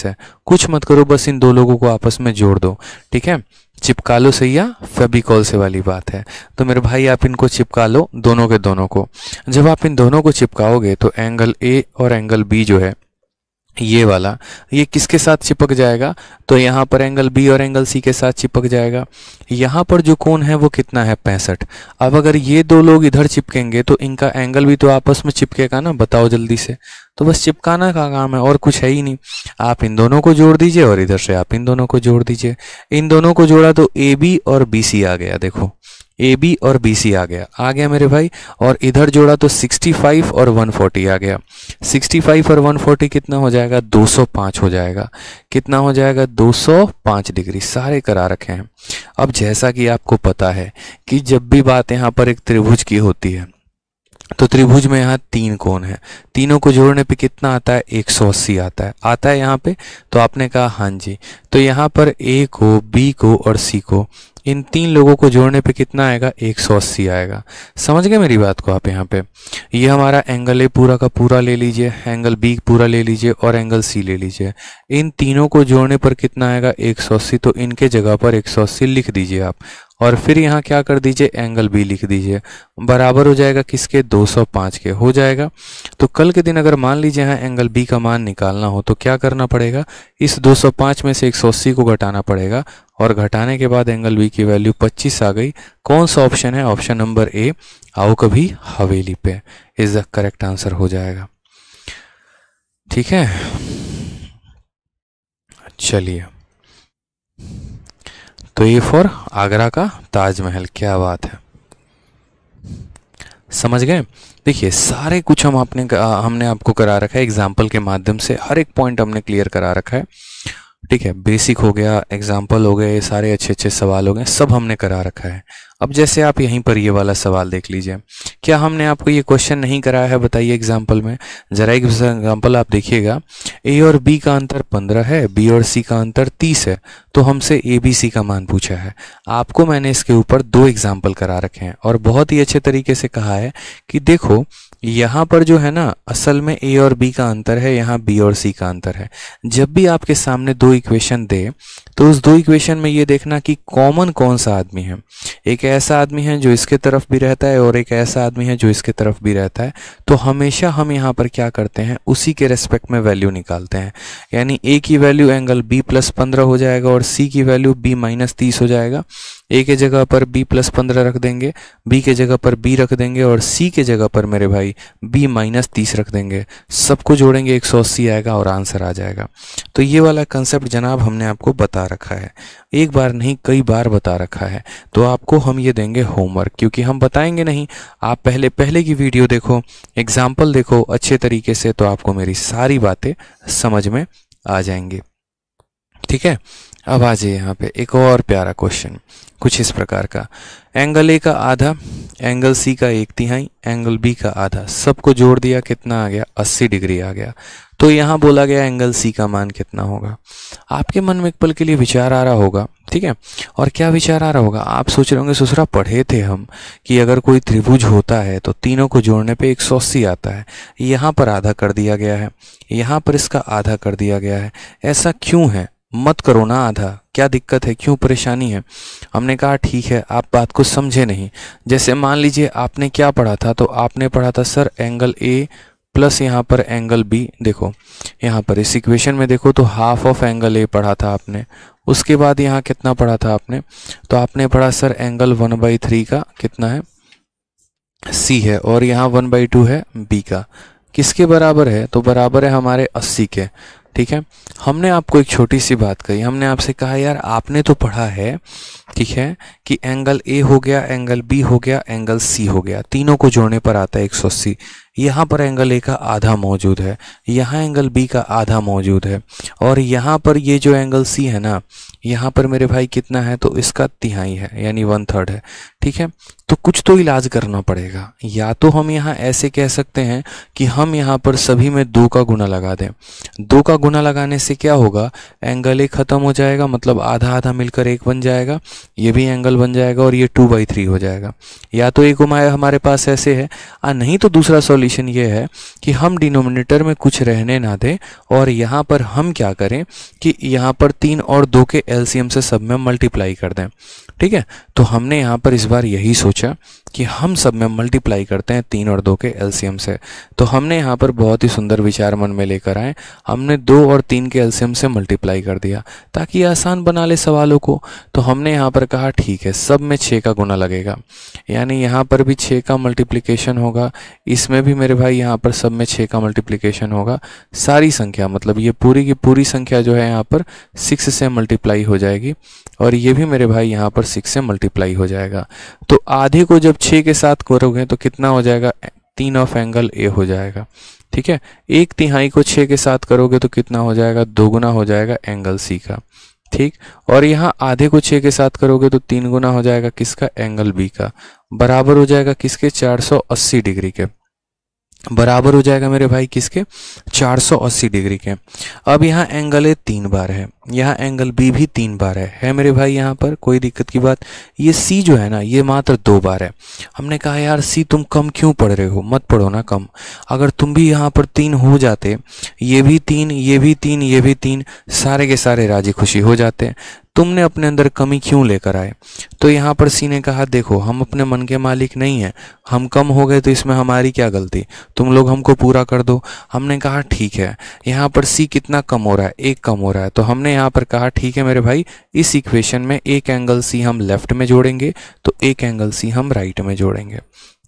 है कुछ मत करो बस इन दो लोगों को आपस में जोड़ दो ठीक है चिपका लो सही या फेबिकॉल से वाली बात है तो मेरे भाई आप इनको चिपका लो दोनों के दोनों को जब आप इन दोनों को चिपकाओगे तो एंगल ए और एंगल बी जो है ये वाला ये किसके साथ चिपक जाएगा तो यहाँ पर एंगल बी और एंगल सी के साथ चिपक जाएगा यहाँ पर जो कोण है वो कितना है पैंसठ अब अगर ये दो लोग इधर चिपकेंगे तो इनका एंगल भी तो आपस में चिपकेगा ना बताओ जल्दी से तो बस चिपकाना का काम है और कुछ है ही नहीं आप इन दोनों को जोड़ दीजिए और इधर से आप इन दोनों को जोड़ दीजिए इन दोनों को जोड़ा तो ए बी और बी सी आ गया देखो ए बी और बी सी आ गया आ गया मेरे भाई और इधर जोड़ा तो 65 और 140 आ गया 65 और 140 कितना हो जाएगा 205 हो जाएगा कितना हो जाएगा 205 डिग्री सारे करा रखे हैं अब जैसा कि आपको पता है कि जब भी बात यहाँ पर एक त्रिभुज की होती है तो त्रिभुज में यहाँ तीन कोण है तीनों को जोड़ने पे कितना आता है 180 आता है आता है यहाँ पे तो आपने कहा हाँ जी तो यहाँ पर ए को बी को और सी को इन तीन लोगों को जोड़ने पे कितना आएगा एक सौ अस्सी आएगा समझ गए मेरी बात को आप यहाँ पे ये हमारा एंगल ए पूरा का पूरा ले लीजिए एंगल बी पूरा ले लीजिए और एंगल सी ले लीजिए इन तीनों को जोड़ने पर कितना आएगा एक सौ अस्सी तो इनके जगह पर एक सौ अस्सी लिख दीजिए आप और फिर यहाँ क्या कर दीजिए एंगल बी लिख दीजिए बराबर हो जाएगा किसके 205 के हो जाएगा तो कल के दिन अगर मान लीजिए यहाँ एंगल बी का मान निकालना हो तो क्या करना पड़ेगा इस 205 में से एक को घटाना पड़ेगा और घटाने के बाद एंगल बी की वैल्यू 25 आ गई कौन सा ऑप्शन है ऑप्शन नंबर ए आओ कभी हवेली पे इज द करेक्ट आंसर हो जाएगा ठीक है चलिए तो ये फॉर आगरा का ताजमहल क्या बात है समझ गए देखिए सारे कुछ हम आपने हमने आपको करा रखा है एग्जाम्पल के माध्यम से हर एक पॉइंट हमने क्लियर करा रखा है ठीक है बेसिक हो गया एग्जाम्पल हो गए सारे अच्छे अच्छे सवाल हो गए सब हमने करा रखा है अब जैसे आप यहीं पर ये वाला सवाल देख लीजिए क्या हमने आपको ये क्वेश्चन नहीं कराया है बताइए एग्जाम्पल में ज़रा एक एग्जाम्पल आप देखिएगा ए और बी का अंतर पंद्रह है बी और सी का अंतर तीस है तो हमसे ए बी सी का मान पूछा है आपको मैंने इसके ऊपर दो एग्जाम्पल करा रखे हैं और बहुत ही अच्छे तरीके से कहा है कि देखो यहाँ पर जो है ना असल में ए और बी का अंतर है यहाँ बी और सी का अंतर है जब भी आपके सामने दो इक्वेशन दे तो उस दो इक्वेशन में ये देखना कि कॉमन कौन सा आदमी है एक ऐसा आदमी है जो इसके तरफ भी रहता है और एक ऐसा आदमी है जो इसके तरफ भी रहता है तो हमेशा हम यहाँ पर क्या करते हैं उसी के रेस्पेक्ट में वैल्यू निकालते हैं यानी ए की वैल्यू एंगल बी प्लस पंद्रह हो जाएगा और सी की वैल्यू बी माइनस तीस हो जाएगा ए के जगह पर बी प्लस पंद्रह रख देंगे बी के जगह पर बी रख देंगे और सी के जगह पर मेरे भाई बी माइनस तीस रख देंगे सबको जोड़ेंगे एक सौ अस्सी आएगा और आंसर आ जाएगा तो ये वाला कंसेप्ट जनाब हमने आपको बता रखा है एक बार नहीं कई बार बता रखा है तो आपको हम ये देंगे होमवर्क क्योंकि हम बताएंगे नहीं आप पहले पहले की वीडियो देखो एग्जाम्पल देखो अच्छे तरीके से तो आपको मेरी सारी बातें समझ में आ जाएंगे ठीक है अब आ जाइए यहाँ पे एक और प्यारा क्वेश्चन कुछ इस प्रकार का एंगल ए का आधा एंगल सी का एक तिहाई एंगल बी का आधा सबको जोड़ दिया कितना आ गया 80 डिग्री आ गया तो यहाँ बोला गया एंगल सी का मान कितना होगा आपके मन में एक पल के लिए विचार आ रहा होगा ठीक है और क्या विचार आ रहा होगा आप सोच रहे होंगे सुसरा पढ़े थे हम कि अगर कोई त्रिभुज होता है तो तीनों को जोड़ने पे एक सौ अस्सी आता है यहाँ पर आधा कर दिया गया है यहाँ पर इसका आधा कर दिया गया है ऐसा क्यों है मत करो ना आधा क्या दिक्कत है क्यों परेशानी है हमने कहा ठीक है आप बात को समझे नहीं जैसे मान लीजिए आपने क्या पढ़ा था तो आपने पढ़ा था सर एंगल ए प्लस यहाँ पर एंगल बी देखो यहाँ पर इस इक्वेशन में देखो तो हाफ ऑफ एंगल ए पढ़ा था आपने उसके बाद यहाँ कितना पढ़ा था आपने तो आपने पढ़ा sir angle one by three का कितना है सी है और यहाँ वन बाई टू है बी का किसके बराबर है तो बराबर है हमारे अस्सी के ठीक है हमने आपको एक छोटी सी बात कही हमने आपसे कहा यार आपने तो पढ़ा है ठीक है कि एंगल ए हो गया एंगल बी हो गया एंगल सी हो गया तीनों को जोड़ने पर आता है 180 यहाँ पर एंगल ए का आधा मौजूद है यहाँ एंगल बी का आधा मौजूद है और यहाँ पर ये जो एंगल सी है ना यहाँ पर मेरे भाई कितना है तो इसका तिहाई है यानी वन थर्ड है ठीक है तो कुछ तो इलाज करना पड़ेगा या तो हम यहाँ ऐसे कह सकते हैं कि हम यहाँ पर सभी में दो का गुना लगा दें दो का गुना लगाने से क्या होगा एंगल ए ख़त्म हो जाएगा मतलब आधा आधा मिलकर एक बन जाएगा ये भी एंगल बन जाएगा और ये टू बाई थ्री हो जाएगा या तो एक उमाय हमारे पास ऐसे है आ नहीं तो दूसरा सॉल्यूशन ये है कि हम डिनोमिनेटर में कुछ रहने ना दें और यहाँ पर हम क्या करें कि यहाँ पर तीन और दो के एलसीएम से सब में मल्टीप्लाई कर दें ठीक है तो हमने यहाँ पर इस बार यही सोचा कि हम सब में मल्टीप्लाई करते हैं तीन और दो के एलसीएम से तो हमने यहाँ पर बहुत ही सुंदर विचार मन में लेकर आए हमने दो और तीन के एलसीएम से मल्टीप्लाई कर दिया ताकि आसान बना ले सवालों को तो हमने यहाँ पर कहा ठीक है सब में छः का गुना लगेगा यानी यहाँ पर भी छः का मल्टीप्लीकेशन होगा इसमें भी मेरे भाई यहाँ पर सब में छः का मल्टीप्लीकेशन होगा सारी संख्या मतलब ये पूरी की पूरी संख्या जो है यहाँ पर सिक्स से मल्टीप्लाई हो जाएगी और ये भी मेरे भाई यहाँ पर सिक्स से मल्टीप्लाई हो जाएगा तो आधे को जब छः के साथ करोगे तो कितना हो जाएगा तीन ऑफ एंगल ए हो जाएगा ठीक है एक तिहाई को छः के साथ करोगे तो कितना हो जाएगा दोगुना हो जाएगा एंगल सी का ठीक और यहाँ आधे को छः के साथ करोगे तो तीन गुना हो जाएगा किसका एंगल बी का बराबर हो जाएगा किसके 480 डिग्री के बराबर हो जाएगा मेरे भाई किसके 480 डिग्री के अब यहाँ एंगल ए तीन बार है यहाँ एंगल बी भी तीन बार है है मेरे भाई यहाँ पर कोई दिक्कत की बात ये सी जो है ना ये मात्र दो बार है हमने कहा यार सी तुम कम क्यों पढ़ रहे हो मत पढ़ो ना कम अगर तुम भी यहाँ पर तीन हो जाते ये भी तीन ये भी तीन ये भी तीन सारे के सारे राजी खुशी हो जाते तुमने अपने अंदर कमी क्यों लेकर आए तो यहाँ पर सी ने कहा देखो हम अपने मन के मालिक नहीं हैं हम कम हो गए तो इसमें हमारी क्या गलती तुम लोग हमको पूरा कर दो हमने कहा ठीक है यहाँ पर सी कितना कम हो रहा है एक कम हो रहा है तो हमने यहाँ पर कहा ठीक है मेरे भाई इस इक्वेशन में एक एंगल सी हम लेफ्ट में जोड़ेंगे तो एक एंगल सी हम राइट में जोड़ेंगे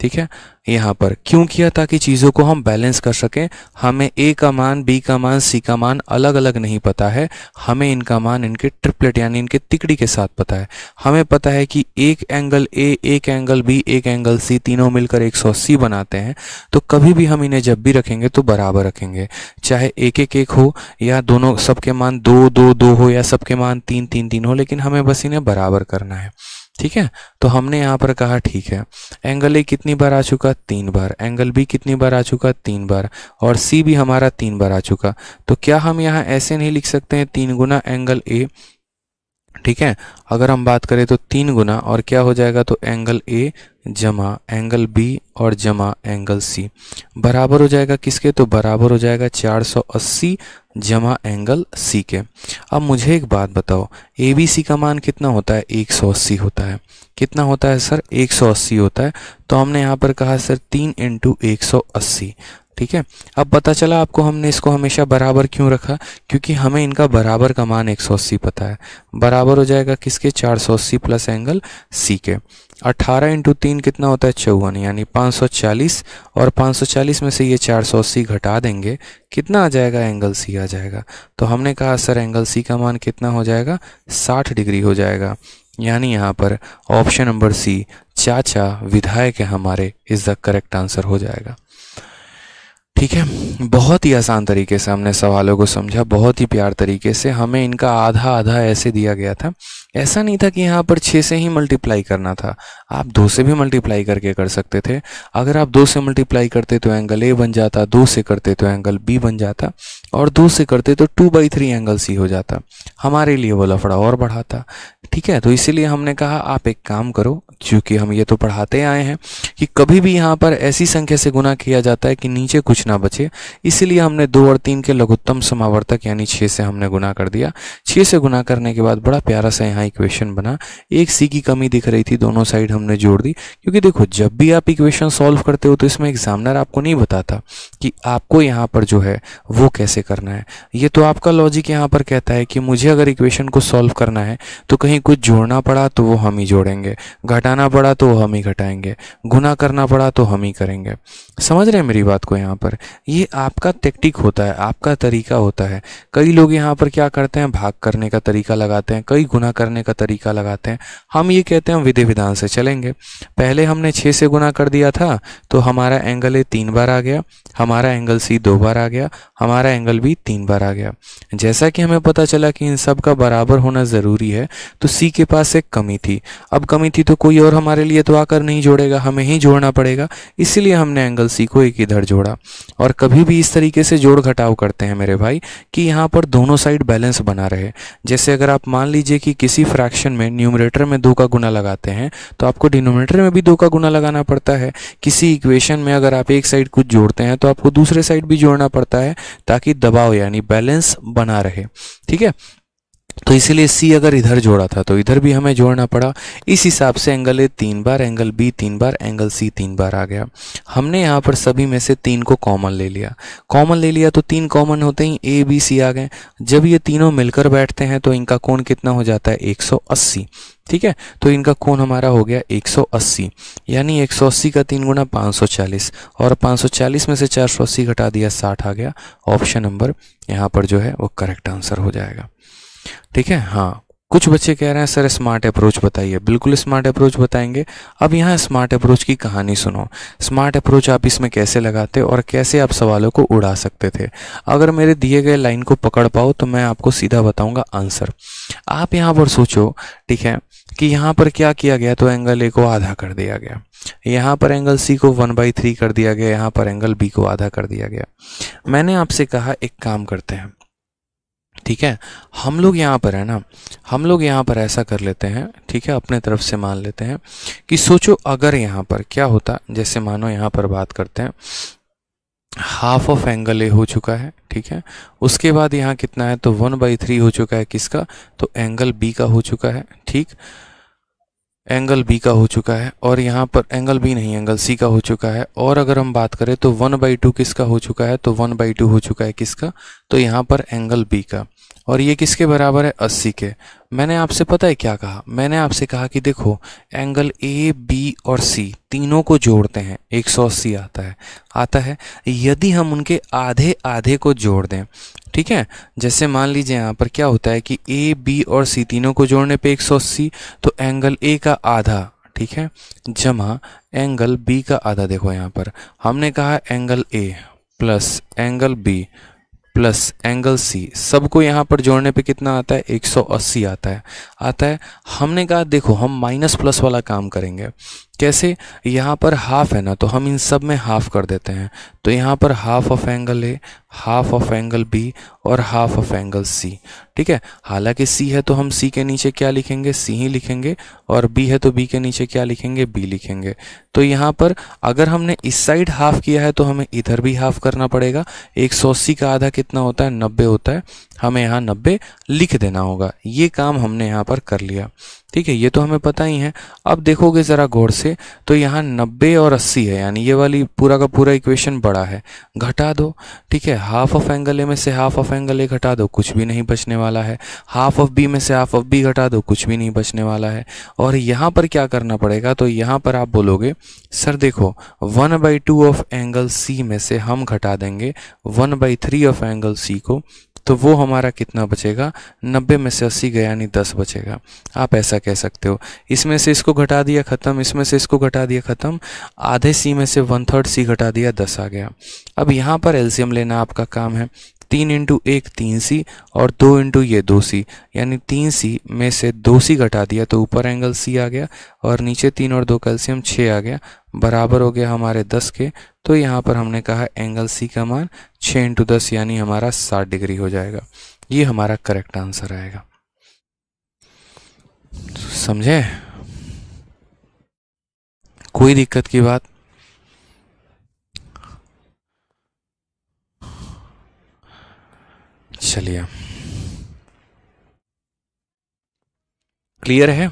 ठीक है यहाँ पर क्यों किया ताकि चीज़ों को हम बैलेंस कर सकें हमें ए का मान बी का मान सी का मान अलग अलग नहीं पता है हमें इनका मान इनके ट्रिपलेट यानी इनके तिकड़ी के साथ पता है हमें पता है कि एक एंगल ए एक एंगल बी एक एंगल सी तीनों मिलकर एक सौ अस्सी बनाते हैं तो कभी भी हम इन्हें जब भी रखेंगे तो बराबर रखेंगे चाहे एक एक एक हो या दोनों सबके मान दो दो दो हो या सबके मान तीन तीन तीन हो लेकिन हमें बस इन्हें बराबर करना है ठीक है तो हमने यहाँ पर कहा ठीक है एंगल ए कितनी बार आ चुका तीन बार एंगल बी कितनी बार आ चुका तीन बार और सी भी हमारा तीन बार आ चुका तो क्या हम यहाँ ऐसे नहीं लिख सकते हैं तीन गुना एंगल ए ठीक है अगर हम बात करें तो तीन गुना और क्या हो जाएगा तो एंगल ए जमा एंगल बी और जमा एंगल सी बराबर हो जाएगा किसके तो बराबर हो जाएगा 480 जमा एंगल सी के अब मुझे एक बात बताओ ए बी सी का मान कितना होता है एक सौ अस्सी होता है कितना होता है सर एक सौ अस्सी होता है तो हमने यहाँ पर कहा सर तीन इंटू एक सौ अस्सी ठीक है अब पता चला आपको हमने इसको हमेशा बराबर क्यों रखा क्योंकि हमें इनका बराबर का मान 180 पता है बराबर हो जाएगा किसके 480 प्लस एंगल सी के अठारह इंटू तीन कितना होता है चौवन यानी 540 और 540 में से ये 480 घटा देंगे कितना आ जाएगा एंगल सी आ जाएगा तो हमने कहा सर एंगल सी का मान कितना हो जाएगा 60 डिग्री हो जाएगा यानी यहाँ पर ऑप्शन नंबर सी चाचा विधायक है हमारे इज द करेक्ट आंसर हो जाएगा ठीक है बहुत ही आसान तरीके से हमने सवालों को समझा बहुत ही प्यार तरीके से हमें इनका आधा आधा ऐसे दिया गया था ऐसा नहीं था कि यहाँ पर छः से ही मल्टीप्लाई करना था आप दो से भी मल्टीप्लाई करके कर सकते थे अगर आप दो से मल्टीप्लाई करते तो एंगल ए बन जाता दो से करते तो एंगल बी बन जाता और दो से करते तो two by three angle C हो जाता हमारे लिए वो लफड़ा और बढ़ाता ठीक है तो इसीलिए हमने कहा आप एक काम करो क्योंकि हम ये तो पढ़ाते आए हैं कि कभी भी यहाँ पर ऐसी संख्या से गुना किया जाता है कि नीचे कुछ ना बचे इसीलिए हमने दो और तीन के लघुत्तम समावर्तक यानी छः से हमने गुना कर दिया छः से गुना करने के बाद बड़ा प्यारा सा यहाँ यहाँ इक्वेशन बना एक सी की कमी दिख रही थी दोनों साइड हमने जोड़ दी क्योंकि देखो जब भी आप इक्वेशन सॉल्व करते हो तो इसमें एग्जामिनर आपको नहीं बताता कि आपको यहाँ पर जो है वो कैसे करना है ये तो आपका लॉजिक यहाँ पर कहता है कि मुझे अगर इक्वेशन को सॉल्व करना है तो कहीं कुछ जोड़ना पड़ा तो वो हम ही जोड़ेंगे घटाना पड़ा तो हम ही घटाएंगे गुना करना पड़ा तो हम ही करेंगे समझ रहे हैं मेरी बात को यहाँ पर ये आपका टेक्टिक होता है आपका तरीका होता है कई लोग यहाँ पर क्या करते हैं भाग करने का तरीका लगाते हैं कई गुना करने करने का तरीका लगाते हैं हम ये कहते हैं हम विधि विधान से चलेंगे पहले हमने छः से गुना कर दिया था तो हमारा एंगल ए तीन बार आ गया हमारा एंगल सी दो बार आ गया हमारा एंगल बी तीन बार आ गया जैसा कि हमें पता चला कि इन सब का बराबर होना ज़रूरी है तो सी के पास एक कमी थी अब कमी थी तो कोई और हमारे लिए तो आकर नहीं जोड़ेगा हमें ही जोड़ना पड़ेगा इसीलिए हमने एंगल सी को एक इधर जोड़ा और कभी भी इस तरीके से जोड़ घटाव करते हैं मेरे भाई कि यहाँ पर दोनों साइड बैलेंस बना रहे जैसे अगर आप मान लीजिए कि किसी किसी फ्रैक्शन में न्यूमरेटर में दो का गुना लगाते हैं तो आपको डिनोमिनेटर में भी दो का गुना लगाना पड़ता है किसी इक्वेशन में अगर आप एक साइड कुछ जोड़ते हैं तो आपको दूसरे साइड भी जोड़ना पड़ता है ताकि दबाव यानी बैलेंस बना रहे ठीक है तो इसीलिए सी अगर इधर जोड़ा था तो इधर भी हमें जोड़ना पड़ा इस हिसाब से एंगल ए तीन बार एंगल बी तीन बार एंगल सी तीन बार आ गया हमने यहाँ पर सभी में से तीन को कॉमन ले लिया कॉमन ले लिया तो तीन कॉमन होते ही ए बी सी आ गए जब ये तीनों मिलकर बैठते हैं तो इनका कोण कितना हो जाता है एक ठीक है तो इनका कोण हमारा हो गया 180 यानी 180 का तीन गुना 540 और 540 में से 480 घटा दिया 60 आ गया ऑप्शन नंबर यहाँ पर जो है वो करेक्ट आंसर हो जाएगा ठीक है हाँ कुछ बच्चे कह रहे हैं सर स्मार्ट अप्रोच बताइए बिल्कुल स्मार्ट अप्रोच बताएंगे अब यहाँ स्मार्ट अप्रोच की कहानी सुनो स्मार्ट अप्रोच आप इसमें कैसे लगाते और कैसे आप सवालों को उड़ा सकते थे अगर मेरे दिए गए लाइन को पकड़ पाओ तो मैं आपको सीधा बताऊंगा आंसर आप यहाँ पर सोचो ठीक है कि यहाँ पर क्या किया गया तो एंगल ए को आधा कर दिया गया यहाँ पर एंगल सी को वन बाई थ्री कर दिया गया यहाँ पर एंगल बी को आधा कर दिया गया मैंने आपसे कहा एक काम करते हैं ठीक है हम लोग यहाँ पर है ना हम लोग यहाँ पर ऐसा कर लेते हैं ठीक है अपने तरफ से मान लेते हैं कि सोचो अगर यहाँ पर क्या होता जैसे मानो यहाँ पर बात करते हैं हाफ ऑफ एंगल ए हो चुका है ठीक है उसके बाद यहाँ कितना है तो वन बाई थ्री हो चुका है किसका तो एंगल बी का हो चुका है ठीक एंगल बी का हो चुका है और यहाँ पर एंगल बी नहीं एंगल सी का हो चुका है और अगर हम बात करें तो वन बाई टू किसका हो चुका है तो वन बाई टू हो चुका है किसका तो यहाँ पर एंगल बी का और ये किसके बराबर है अस्सी के मैंने आपसे पता है क्या कहा मैंने आपसे कहा कि देखो एंगल ए बी और सी तीनों को जोड़ते हैं एक सौ अस्सी आता है आता है यदि हम उनके आधे आधे को जोड़ दें ठीक है जैसे मान लीजिए यहाँ पर क्या होता है कि ए बी और सी तीनों को जोड़ने पे अस्सी तो एंगल ए का आधा ठीक है जमा एंगल बी का आधा देखो यहाँ पर हमने कहा angle A plus angle B plus angle C सबको यहाँ पर जोड़ने पे कितना आता है 180 आता है आता है हमने कहा देखो हम माइनस प्लस वाला काम करेंगे कैसे यहाँ पर हाफ है ना तो हम इन सब में हाफ कर देते हैं तो यहाँ पर half of angle A half of angle B और हाफ ऑफ एंगल सी ठीक है हालांकि सी है तो हम सी के नीचे क्या लिखेंगे सी ही लिखेंगे और बी है तो बी के नीचे क्या लिखेंगे बी लिखेंगे तो यहाँ पर अगर हमने इस साइड हाफ किया है तो हमें इधर भी हाफ करना पड़ेगा एक का आधा कितना होता है नब्बे होता है हमें यहाँ नब्बे लिख देना होगा ये काम हमने यहाँ पर कर लिया ठीक है ये तो हमें पता ही है अब देखोगे ज़रा गौर से तो यहाँ नब्बे और अस्सी है यानी ये वाली पूरा का पूरा इक्वेशन बड़ा है घटा दो ठीक है हाफ ऑफ एंगल ए में से हाफ ऑफ एंगल ए घटा दो कुछ भी नहीं बचने वाला है हाफ ऑफ बी में से हाफ ऑफ बी घटा दो कुछ भी नहीं बचने वाला है और यहाँ पर क्या करना पड़ेगा तो यहाँ पर आप बोलोगे सर देखो one by two of angle C में से हम घटा देंगे one by three of angle C को तो वो हमारा कितना बचेगा नब्बे में से अस्सी गया यानी दस बचेगा आप ऐसा कह सकते हो इसमें से इसको घटा दिया ख़त्म इसमें से इसको घटा दिया ख़त्म आधे सी में से वन थर्ड सी घटा दिया दस आ गया अब यहाँ पर एल्सियम लेना आपका काम है तीन इंटू एक तीन सी और दो इंटू ये दो सी यानी तीन सी में से दो सी घटा दिया तो ऊपर एंगल सी आ गया और नीचे तीन और दो कैल्शियम छः आ गया बराबर हो गया हमारे दस के तो यहाँ पर हमने कहा एंगल सी का मान छः इंटू दस यानी हमारा साठ डिग्री हो जाएगा ये हमारा करेक्ट आंसर आएगा समझे कोई दिक्कत की बात चलिए क्लियर है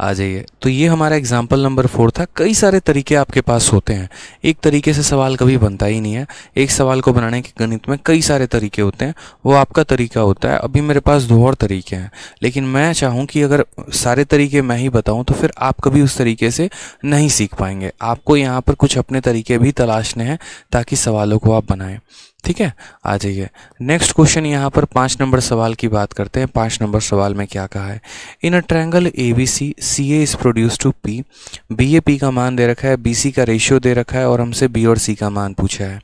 आ जाइए तो ये हमारा एग्जाम्पल नंबर फोर था कई सारे तरीके आपके पास होते हैं एक तरीके से सवाल कभी बनता ही नहीं है एक सवाल को बनाने के गणित में कई सारे तरीके होते हैं वो आपका तरीका होता है अभी मेरे पास दो और तरीके हैं लेकिन मैं चाहूँ कि अगर सारे तरीके मैं ही बताऊँ तो फिर आप कभी उस तरीके से नहीं सीख पाएंगे आपको यहाँ पर कुछ अपने तरीके भी तलाशने हैं ताकि सवालों को आप बनाएं ठीक है आ जाइए नेक्स्ट क्वेश्चन यहाँ पर पाँच नंबर सवाल की बात करते हैं पाँच नंबर सवाल में क्या कहा है in a triangle A B C C A is produced to P B A P का मान दे रखा है बी सी का रेशियो दे रखा है और हमसे बी और सी का मान पूछा है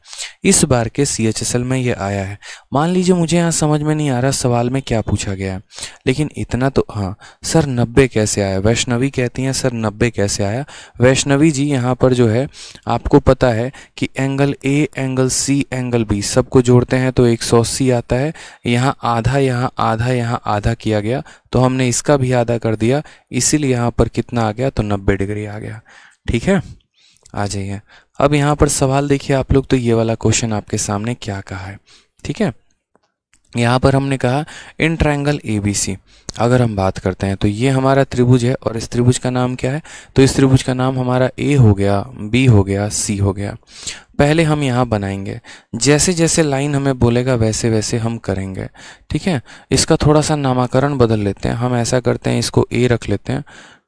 इस बार के सी एच एस एल में ये आया है मान लीजिए मुझे यहाँ समझ में नहीं आ रहा सवाल में क्या पूछा गया है लेकिन इतना तो हाँ सर नब्बे कैसे आया वैष्णवी कहती हैं सर नब्बे कैसे आया वैष्णवी जी यहाँ पर जो है आपको पता है कि angle A angle C angle B सबको जोड़ते हैं तो एक सौ अस्सी आता है यहाँ आधा यहाँ आधा यहाँ आधा किया गया तो हमने इसका भी आधा कर दिया इसीलिए यहाँ पर कितना आ गया तो नब्बे डिग्री आ गया ठीक है आ जाइए अब यहाँ पर सवाल देखिए आप लोग तो ये वाला क्वेश्चन आपके सामने क्या कहा है ठीक है यहाँ पर हमने कहा इन ट्राइंगल ए अगर हम बात करते हैं तो ये हमारा त्रिभुज है और इस त्रिभुज का नाम क्या है तो इस त्रिभुज का नाम हमारा ए हो गया बी हो गया सी हो गया पहले हम यहाँ बनाएंगे जैसे जैसे लाइन हमें बोलेगा वैसे वैसे हम करेंगे ठीक है इसका थोड़ा सा नामाकरण बदल लेते हैं हम ऐसा करते हैं इसको ए रख लेते हैं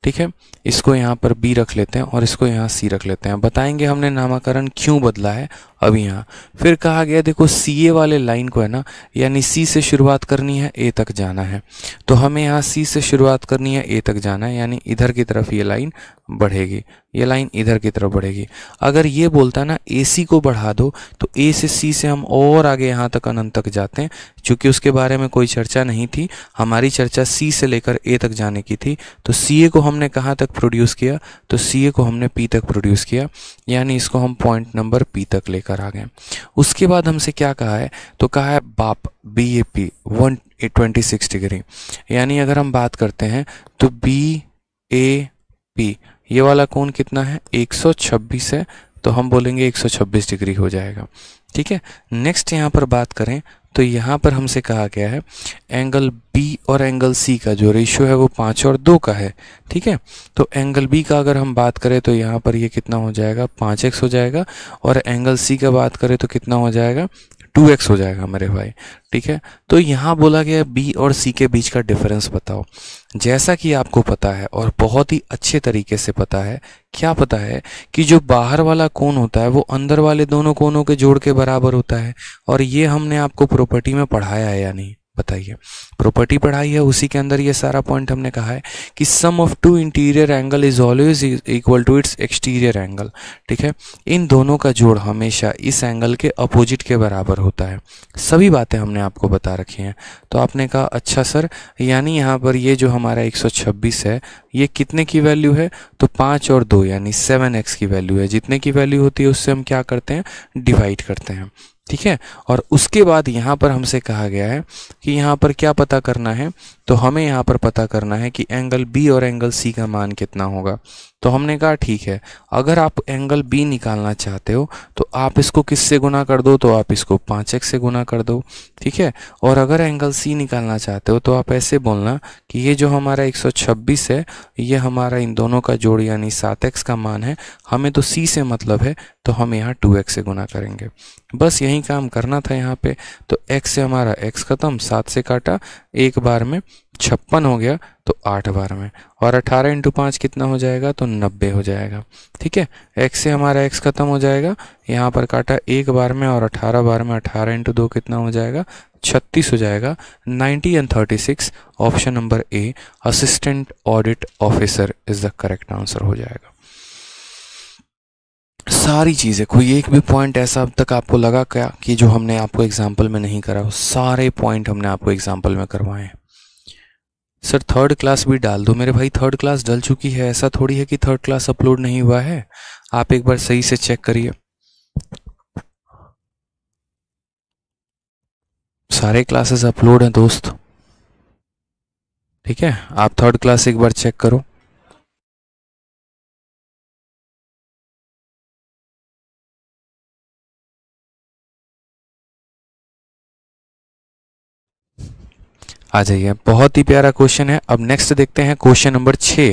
ठीक है इसको यहाँ पर बी रख लेते हैं और इसको यहाँ सी रख लेते हैं बताएंगे हमने नामाकरण क्यों बदला है अभी यहाँ फिर कहा गया देखो सी ए वाले लाइन को है ना यानी सी से शुरुआत करनी है ए तक जाना है तो हमें यहाँ सी से शुरुआत करनी है ए तक जाना है यानी इधर की तरफ ये लाइन बढ़ेगी ये लाइन इधर की तरफ बढ़ेगी अगर ये बोलता ना ए सी को बढ़ा दो तो ए से सी से हम और आगे यहाँ तक अनंत तक जाते हैं क्योंकि उसके बारे में कोई चर्चा नहीं थी हमारी चर्चा सी से लेकर ए तक जाने की थी तो सी ए को हमने कहाँ तक प्रोड्यूस किया तो सी ए को हमने पी तक प्रोड्यूस किया यानी इसको हम पॉइंट नंबर पी तक लेकर आ गए उसके बाद हमसे क्या कहा है तो कहा है बाप B A P one twenty six degree यानी अगर हम बात करते हैं तो बी ए पी ये वाला कोण कितना है 126 है तो हम बोलेंगे 126 डिग्री हो जाएगा ठीक है नेक्स्ट यहाँ पर बात करें तो यहाँ पर हमसे कहा गया है एंगल बी और एंगल सी का जो रेशियो है वो पाँच और दो का है ठीक है तो एंगल बी का अगर हम बात करें तो यहाँ पर ये कितना हो जाएगा पाँच एक्स हो जाएगा और एंगल सी का बात करें तो कितना हो जाएगा टू एक्स हो जाएगा मेरे भाई ठीक है तो यहाँ बोला गया बी और सी के बीच का डिफरेंस बताओ जैसा कि आपको पता है और बहुत ही अच्छे तरीके से पता है क्या पता है कि जो बाहर वाला कोन होता है वो अंदर वाले दोनों कोनों के जोड़ के बराबर होता है और ये हमने आपको प्रॉपर्टी में पढ़ाया है या नहीं बताइए प्रॉपर्टी पढ़ाई है उसी के अंदर ये सारा पॉइंट हमने कहा है कि sum of two interior angle is always equal to its exterior angle ठीक है इन दोनों का जोड़ हमेशा इस एंगल के अपोजिट के बराबर होता है सभी बातें हमने आपको बता रखी हैं तो आपने कहा अच्छा सर यानी यहाँ पर ये जो हमारा 126 है ये कितने की वैल्यू है तो पाँच और दो यानी सेवन की वैल्यू है जितने की वैल्यू होती है उससे हम क्या करते हैं डिवाइड करते हैं ठीक है और उसके बाद यहाँ पर हमसे कहा गया है कि यहाँ पर क्या पता करना है तो हमें यहाँ पर पता करना है कि एंगल बी और एंगल सी का मान कितना होगा तो हमने कहा ठीक है अगर आप एंगल बी निकालना चाहते हो तो आप इसको किससे गुना कर दो तो आप इसको पाँच एक्स से गुना कर दो ठीक है और अगर एंगल सी निकालना चाहते हो तो आप ऐसे बोलना कि ये जो हमारा 126 है ये हमारा इन दोनों का जोड़ यानी सात एक्स का मान है हमें तो सी से मतलब है तो हम यहाँ टू एक्स से गुना करेंगे बस यही काम करना था यहाँ पर तो एक्स से हमारा एक्स ख़त्म सात से काटा एक बार में छप्पन हो गया तो आठ बार में और अठारह इंटू पाँच कितना हो जाएगा तो नब्बे हो जाएगा ठीक है एक्स से हमारा एक्स खत्म हो जाएगा यहाँ पर काटा एक बार में और अठारह बार में अठारह इंटू दो कितना हो जाएगा छत्तीस हो जाएगा ninety and thirty six option number A assistant audit officer is the correct answer हो जाएगा सारी चीज़ें कोई एक भी पॉइंट ऐसा अब तक आपको लगा क्या कि जो हमने आपको एग्जाम्पल में नहीं करा सारे पॉइंट हमने आपको एग्जाम्पल में करवाए हैं सर थर्ड क्लास भी डाल दो मेरे भाई थर्ड क्लास डल चुकी है ऐसा थोड़ी है कि थर्ड क्लास अपलोड नहीं हुआ है आप एक बार सही से चेक करिए सारे क्लासेस अपलोड हैं दोस्त ठीक है आप थर्ड क्लास एक बार चेक करो आ जाइए बहुत ही प्यारा क्वेश्चन है अब नेक्स्ट देखते हैं क्वेश्चन नंबर छः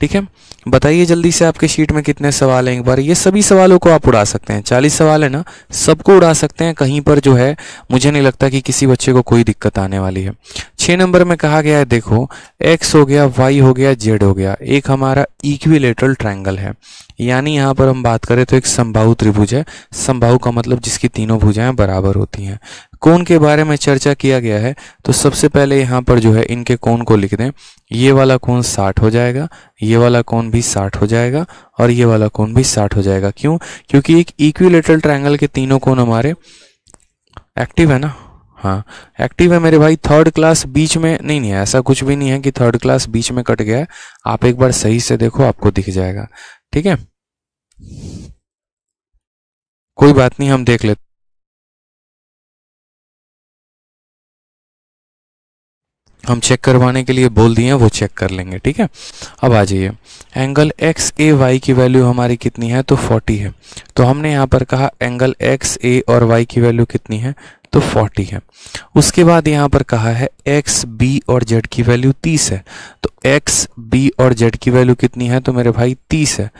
ठीक है बताइए जल्दी से आपके शीट में कितने सवाल हैं एक बार ये सभी सवालों को आप उड़ा सकते हैं चालीस सवाल है ना सबको उड़ा सकते हैं कहीं पर जो है मुझे नहीं लगता कि किसी बच्चे को कोई दिक्कत आने वाली है छः नंबर में कहा गया है देखो एक्स हो गया वाई हो गया जेड हो गया एक हमारा इक्विलेटरल ट्राइंगल है यानी यहाँ पर हम बात करें तो एक संभाव त्रिभुज है संभाव का मतलब जिसकी तीनों भुजाएं बराबर होती हैं कोण के बारे में चर्चा किया गया है तो सबसे पहले यहाँ पर जो है इनके कोण को लिख दें ये वाला कोण 60 हो जाएगा ये वाला कोण भी 60 हो जाएगा और ये वाला कोण भी 60 हो जाएगा क्यों क्योंकि एक इक्विलेटरल ट्राइंगल के तीनों कोण हमारे एक्टिव है ना हाँ एक्टिव है मेरे भाई थर्ड क्लास बीच में नहीं नहीं ऐसा कुछ भी नहीं है कि थर्ड क्लास बीच में कट गया है आप एक बार सही से देखो आपको दिख जाएगा ठीक है कोई बात नहीं हम देख लेते हम चेक करवाने के लिए बोल दिए वो चेक कर लेंगे ठीक है अब आ जाइए एंगल एक्स ए वाई की वैल्यू हमारी कितनी है तो 40 है तो हमने यहाँ पर कहा एंगल एक्स ए और वाई की वैल्यू कितनी है तो 40 है उसके बाद यहाँ पर कहा है एक्स बी और जेड की वैल्यू 30 है तो एक्स बी और जेड की वैल्यू कितनी है तो मेरे भाई 30 है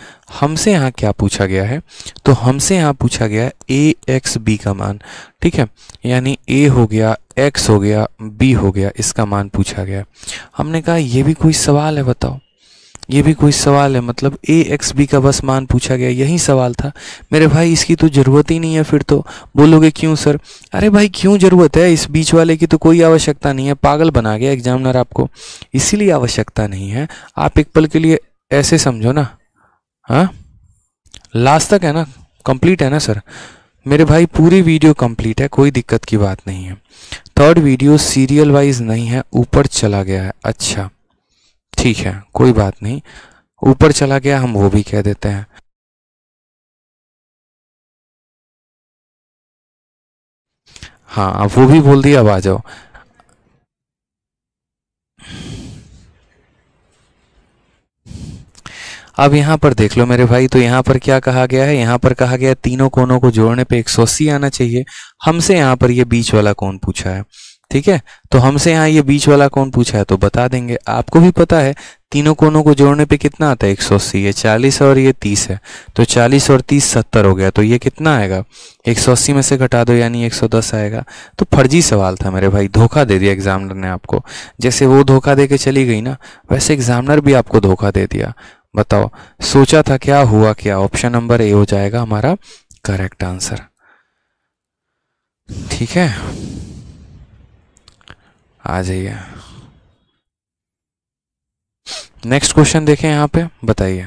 हमसे यहाँ क्या पूछा गया है तो हमसे यहाँ पूछा गया है ए एक्स बी का मान ठीक है यानी ए हो गया एक्स हो गया बी हो गया इसका मान पूछा गया हमने कहा यह भी कोई सवाल है बताओ ये भी कोई सवाल है मतलब ए एक्स बी का बस मान पूछा गया यही सवाल था मेरे भाई इसकी तो ज़रूरत ही नहीं है फिर तो बोलोगे क्यों सर अरे भाई क्यों ज़रूरत है इस बीच वाले की तो कोई आवश्यकता नहीं है पागल बना गया एग्जामिनर आपको इसीलिए आवश्यकता नहीं है आप एक पल के लिए ऐसे समझो ना हाँ लास्ट तक है ना कंप्लीट है ना सर मेरे भाई पूरी वीडियो कंप्लीट है कोई दिक्कत की बात नहीं है थर्ड वीडियो सीरियल वाइज नहीं है ऊपर चला गया है अच्छा ठीक है कोई बात नहीं ऊपर चला गया हम वो भी कह देते हैं हाँ आप वो भी बोल दिया अब आ जाओ अब यहां पर देख लो मेरे भाई तो यहां पर क्या कहा गया है यहां पर कहा गया है तीनों कोनों को जोड़ने पे 180 आना चाहिए हमसे यहां पर ये बीच वाला कोण पूछा है ठीक है तो हमसे यहाँ ये बीच वाला कौन पूछा है तो बता देंगे आपको भी पता है तीनों कोनों को जोड़ने पे कितना आता है एक अस्सी है चालीस और ये तीस है तो चालीस और तीस सत्तर हो गया तो ये कितना आएगा एक सौ अस्सी में से घटा दो यानी एक सौ दस आएगा तो फर्जी सवाल था मेरे भाई धोखा दे दिया एग्जामिनर ने आपको जैसे वो धोखा दे के चली गई ना वैसे एग्जामिनर भी आपको धोखा दे दिया बताओ सोचा था क्या हुआ क्या ऑप्शन नंबर ए हो जाएगा हमारा करेक्ट आंसर ठीक है आ जाइए नेक्स्ट क्वेश्चन देखें यहाँ पे बताइए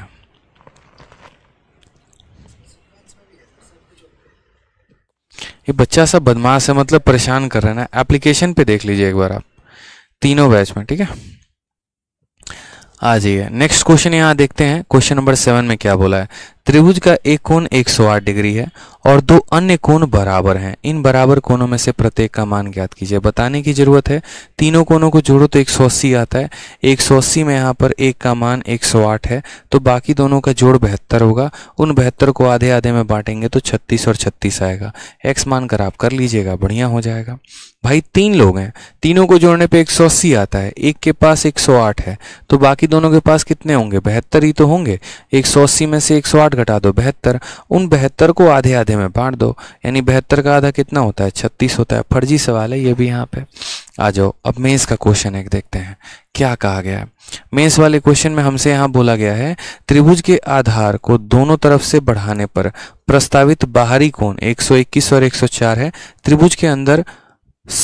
ये बच्चा सब बदमाश है मतलब परेशान कर रहे हैं ना एप्लीकेशन पे देख लीजिए एक बार आप तीनों बैच में ठीक है आ जाइए नेक्स्ट क्वेश्चन यहाँ देखते हैं क्वेश्चन नंबर सेवन में क्या बोला है त्रिभुज का एक कोण 108 डिग्री है और दो अन्य कोण बराबर हैं इन बराबर कोणों में से प्रत्येक का मान ज्ञात कीजिए बताने की जरूरत है तीनों कोणों को जोड़ो तो 180 आता है 180 में यहाँ पर एक का मान 108 है तो बाकी दोनों का जोड़ बेहतर होगा उन बेहतर को आधे आधे में बांटेंगे तो छत्तीस और छत्तीस आएगा एक्स मान कर आप कर लीजिएगा बढ़िया हो जाएगा भाई तीन लोग हैं तीनों को जोड़ने पर एक आता है एक के पास एक है तो बाकी दोनों के पास कितने होंगे बेहतर ही तो होंगे एक में से एक साठ घटा दो बहत्तर उन बहत्तर को आधे आधे में बांट दो यानी बहत्तर का आधा कितना होता है छत्तीस होता है फर्जी सवाल है ये भी यहाँ पे आ जाओ अब मेंस का क्वेश्चन एक देखते हैं क्या कहा गया है मेंस वाले क्वेश्चन में हमसे यहाँ बोला गया है त्रिभुज के आधार को दोनों तरफ से बढ़ाने पर प्रस्तावित बाहरी कोण एक और एक है त्रिभुज के अंदर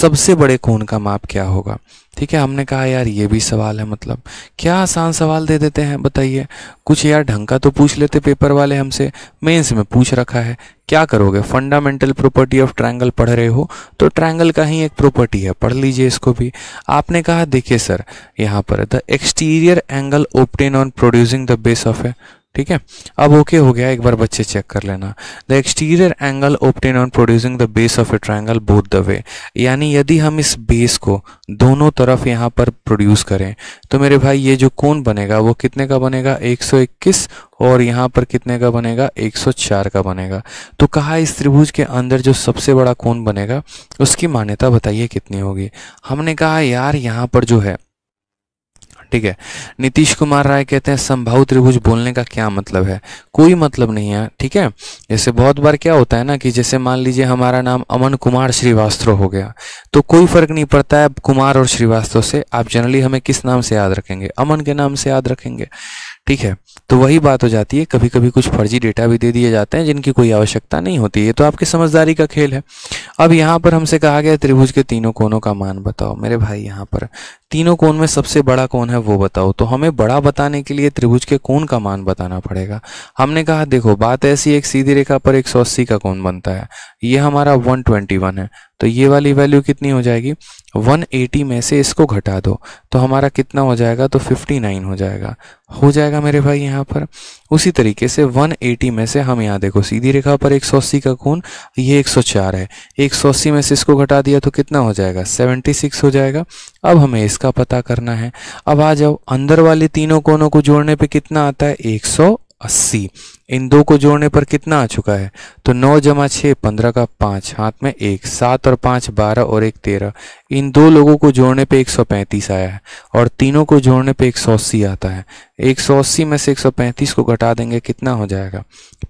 सबसे बड़े कोण का माप क्या होगा ठीक है हमने कहा यार ये भी सवाल है मतलब क्या आसान सवाल दे देते हैं बताइए कुछ यार ढंग का तो पूछ लेते पेपर वाले हमसे मेंस में पूछ रखा है क्या करोगे फंडामेंटल प्रॉपर्टी ऑफ ट्रायंगल पढ़ रहे हो तो ट्रायंगल का ही एक प्रॉपर्टी है पढ़ लीजिए इसको भी आपने कहा देखिए सर यहाँ पर the exterior angle obtained on producing the base of a ठीक है अब ओके okay हो गया एक बार बच्चे चेक कर लेना the exterior angle obtained on producing the base of a triangle both the way यानी यदि हम इस बेस को दोनों तरफ यहाँ पर प्रोड्यूस करें तो मेरे भाई ये जो कोन बनेगा वो कितने का बनेगा 121 और यहाँ पर कितने का बनेगा 104 का बनेगा तो कहा इस त्रिभुज के अंदर जो सबसे बड़ा कोन बनेगा उसकी मान्यता बताइए कितनी होगी हमने कहा यार यहाँ पर जो है ठीक है नीतीश कुमार राय कहते हैं संभाव त्रिभुज बोलने का क्या मतलब है कोई मतलब नहीं है ठीक है जैसे बहुत बार क्या होता है ना कि जैसे मान लीजिए हमारा नाम अमन कुमार श्रीवास्तव हो गया तो कोई फर्क नहीं पड़ता है कुमार और श्रीवास्तव से आप जनरली हमें किस नाम से याद रखेंगे अमन के नाम से याद रखेंगे ठीक है तो वही बात हो जाती है कभी कभी कुछ फर्जी डेटा भी दे दिए जाते हैं जिनकी कोई आवश्यकता नहीं होती है तो आपकी समझदारी का खेल है अब यहाँ पर हमसे कहा गया त्रिभुज के तीनों कोनों का मान बताओ मेरे भाई यहाँ पर तीनों कोण में सबसे बड़ा कोण है वो बताओ तो हमें बड़ा बताने के लिए त्रिभुज के कोण का मान बताना पड़ेगा हमने कहा देखो बात ऐसी एक सीधी रेखा पर एक का कोण बनता है ये हमारा वन है तो ये वाली वैल्यू कितनी हो जाएगी 180 में से इसको घटा दो तो हमारा कितना हो जाएगा तो 59 हो जाएगा हो जाएगा मेरे भाई यहाँ पर उसी तरीके से 180 में से हम यहाँ देखो सीधी रेखा पर 180 का कोण ये 104 है 180 में से इसको घटा दिया तो कितना हो जाएगा 76 हो जाएगा अब हमें इसका पता करना है अब आ जाओ अंदर वाले तीनों कोनों को जोड़ने पर कितना आता है एक इन दो को जोड़ने पर कितना आ चुका है तो नौ जमा छः पंद्रह का पाँच हाथ में एक सात और पाँच बारह और एक तेरह इन दो लोगों को जोड़ने पे एक सौ पैंतीस आया है और तीनों को जोड़ने पे एक सौ अस्सी आता है एक सौ अस्सी में से एक सौ पैंतीस को घटा देंगे कितना हो जाएगा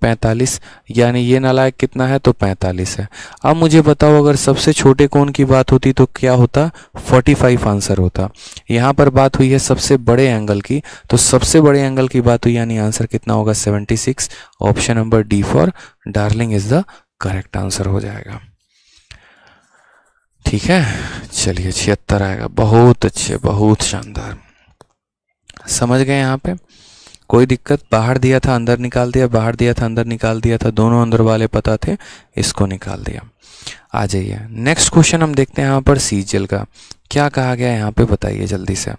पैंतालीस यानी ये नालायक कितना है तो पैंतालीस है अब मुझे बताओ अगर सबसे छोटे कोण की बात होती तो क्या होता फोर्टी फाइव आंसर होता यहाँ पर बात हुई है सबसे बड़े एंगल की तो सबसे बड़े एंगल की बात हुई यानी आंसर कितना होगा seventy six six option number D for darling is the correct answer हो जाएगा ठीक है चलिए छिहत्तर आएगा बहुत अच्छे बहुत शानदार समझ गए यहाँ पे कोई दिक्कत बाहर दिया था अंदर निकाल दिया बाहर दिया था अंदर निकाल दिया था दोनों अंदर वाले पता थे इसको निकाल दिया आ जाइए नेक्स्ट क्वेश्चन हम देखते हैं यहाँ पर सीजल का क्या कहा गया है यहाँ पे बताइए जल्दी से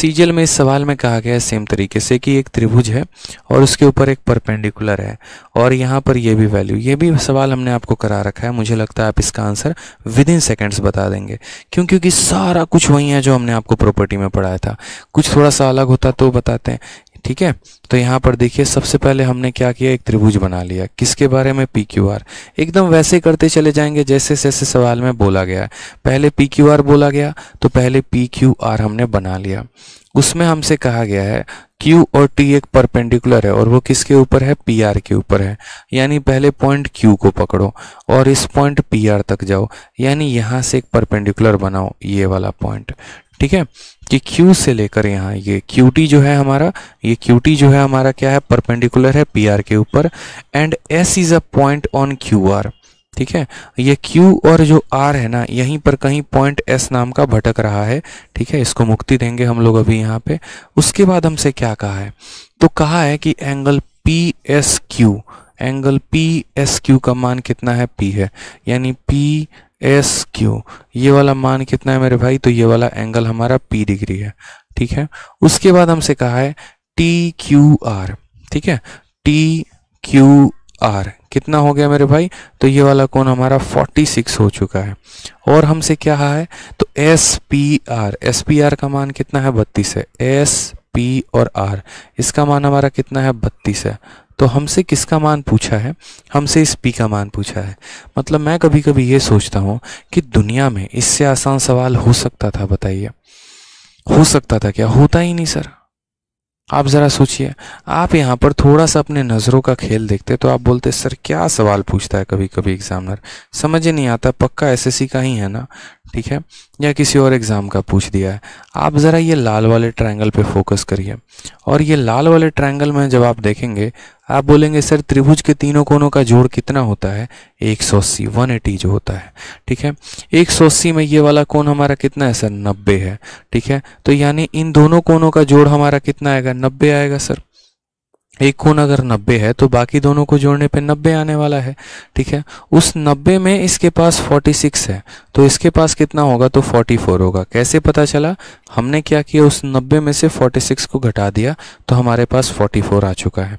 सीजल में इस सवाल में कहा गया है सेम तरीके से कि एक त्रिभुज है और उसके ऊपर एक परपेंडिकुलर है और यहाँ पर यह भी वैल्यू ये भी सवाल हमने आपको करा रखा है मुझे लगता है आप इसका आंसर विद इन सेकेंड्स बता देंगे क्यों क्योंकि सारा कुछ वही है जो हमने आपको प्रॉपर्टी में पढ़ाया था कुछ थोड़ा सा अलग होता तो बताते हैं ठीक है तो यहाँ पर देखिए सबसे पहले हमने क्या किया एक त्रिभुज बना लिया किसके बारे में पी क्यू आर एकदम वैसे करते चले जाएंगे जैसे जैसे सवाल में बोला गया है पहले पी क्यू आर बोला गया तो पहले पी क्यू आर हमने बना लिया उसमें हमसे कहा गया है क्यू और टी एक परपेंडिकुलर है और वो किसके ऊपर है पी आर के ऊपर है यानी पहले पॉइंट क्यू को पकड़ो और इस पॉइंट पी आर तक जाओ यानी यहां से एक परपेंडिकुलर बनाओ ये वाला पॉइंट ठीक है कि Q से लेकर यहाँ ये QT जो है हमारा ये QT जो है हमारा क्या है परपेंडिकुलर है PR के ऊपर and S is a point on QR ठीक है ये Q और जो R है ना यहीं पर कहीं पॉइंट S नाम का भटक रहा है ठीक है इसको मुक्ति देंगे हम लोग अभी यहाँ पे उसके बाद हमसे क्या कहा है तो कहा है कि angle P S Q angle P S Q का मान कितना है पी है यानी पी एस क्यू ये वाला मान कितना है मेरे भाई तो ये वाला एंगल हमारा पी डिग्री है ठीक है उसके बाद हमसे कहा है टी क्यू आर ठीक है टी क्यू आर कितना हो गया मेरे भाई तो ये वाला कोण हमारा 46 हो चुका है और हमसे क्या है तो S P R S P R का मान कितना है बत्तीस है एस पी और आर इसका मान हमारा कितना है बत्तीस है तो हमसे किसका मान पूछा है हमसे इस पी का मान पूछा है मतलब मैं कभी कभी ये सोचता हूँ कि दुनिया में इससे आसान सवाल हो सकता था बताइए हो सकता था क्या होता ही नहीं सर आप ज़रा सोचिए आप यहाँ पर थोड़ा सा अपने नज़रों का खेल देखते तो आप बोलते सर क्या सवाल पूछता है कभी कभी एग्जामिनर समझ नहीं आता पक्का एसएससी का ही है ना ठीक है या किसी और एग्ज़ाम का पूछ दिया है आप ज़रा ये लाल वाले ट्रायंगल पे फोकस करिए और ये लाल वाले ट्रायंगल में जब आप देखेंगे आप बोलेंगे सर त्रिभुज के तीनों कोनों का जोड़ कितना होता है 180 180 जो होता है ठीक है 180 में ये वाला कोण हमारा कितना है सर 90 है ठीक है तो यानी इन दोनों कोनों का जोड़ हमारा कितना आएगा नब्बे आएगा सर एक कोण अगर नब्बे है तो बाकी दोनों को जोड़ने पे नब्बे आने वाला है ठीक है उस नब्बे में इसके पास फोर्टी सिक्स है तो इसके पास कितना होगा तो फोर्टी फोर होगा कैसे पता चला हमने क्या किया उस नब्बे में से फोर्टी सिक्स को घटा दिया तो हमारे पास फोर्टी फोर आ चुका है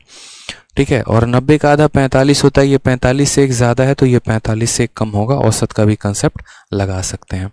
ठीक है और 90 का आधा 45 होता है ये 45 से एक ज़्यादा है तो ये 45 से एक कम होगा औसत का भी कंसेप्ट लगा सकते हैं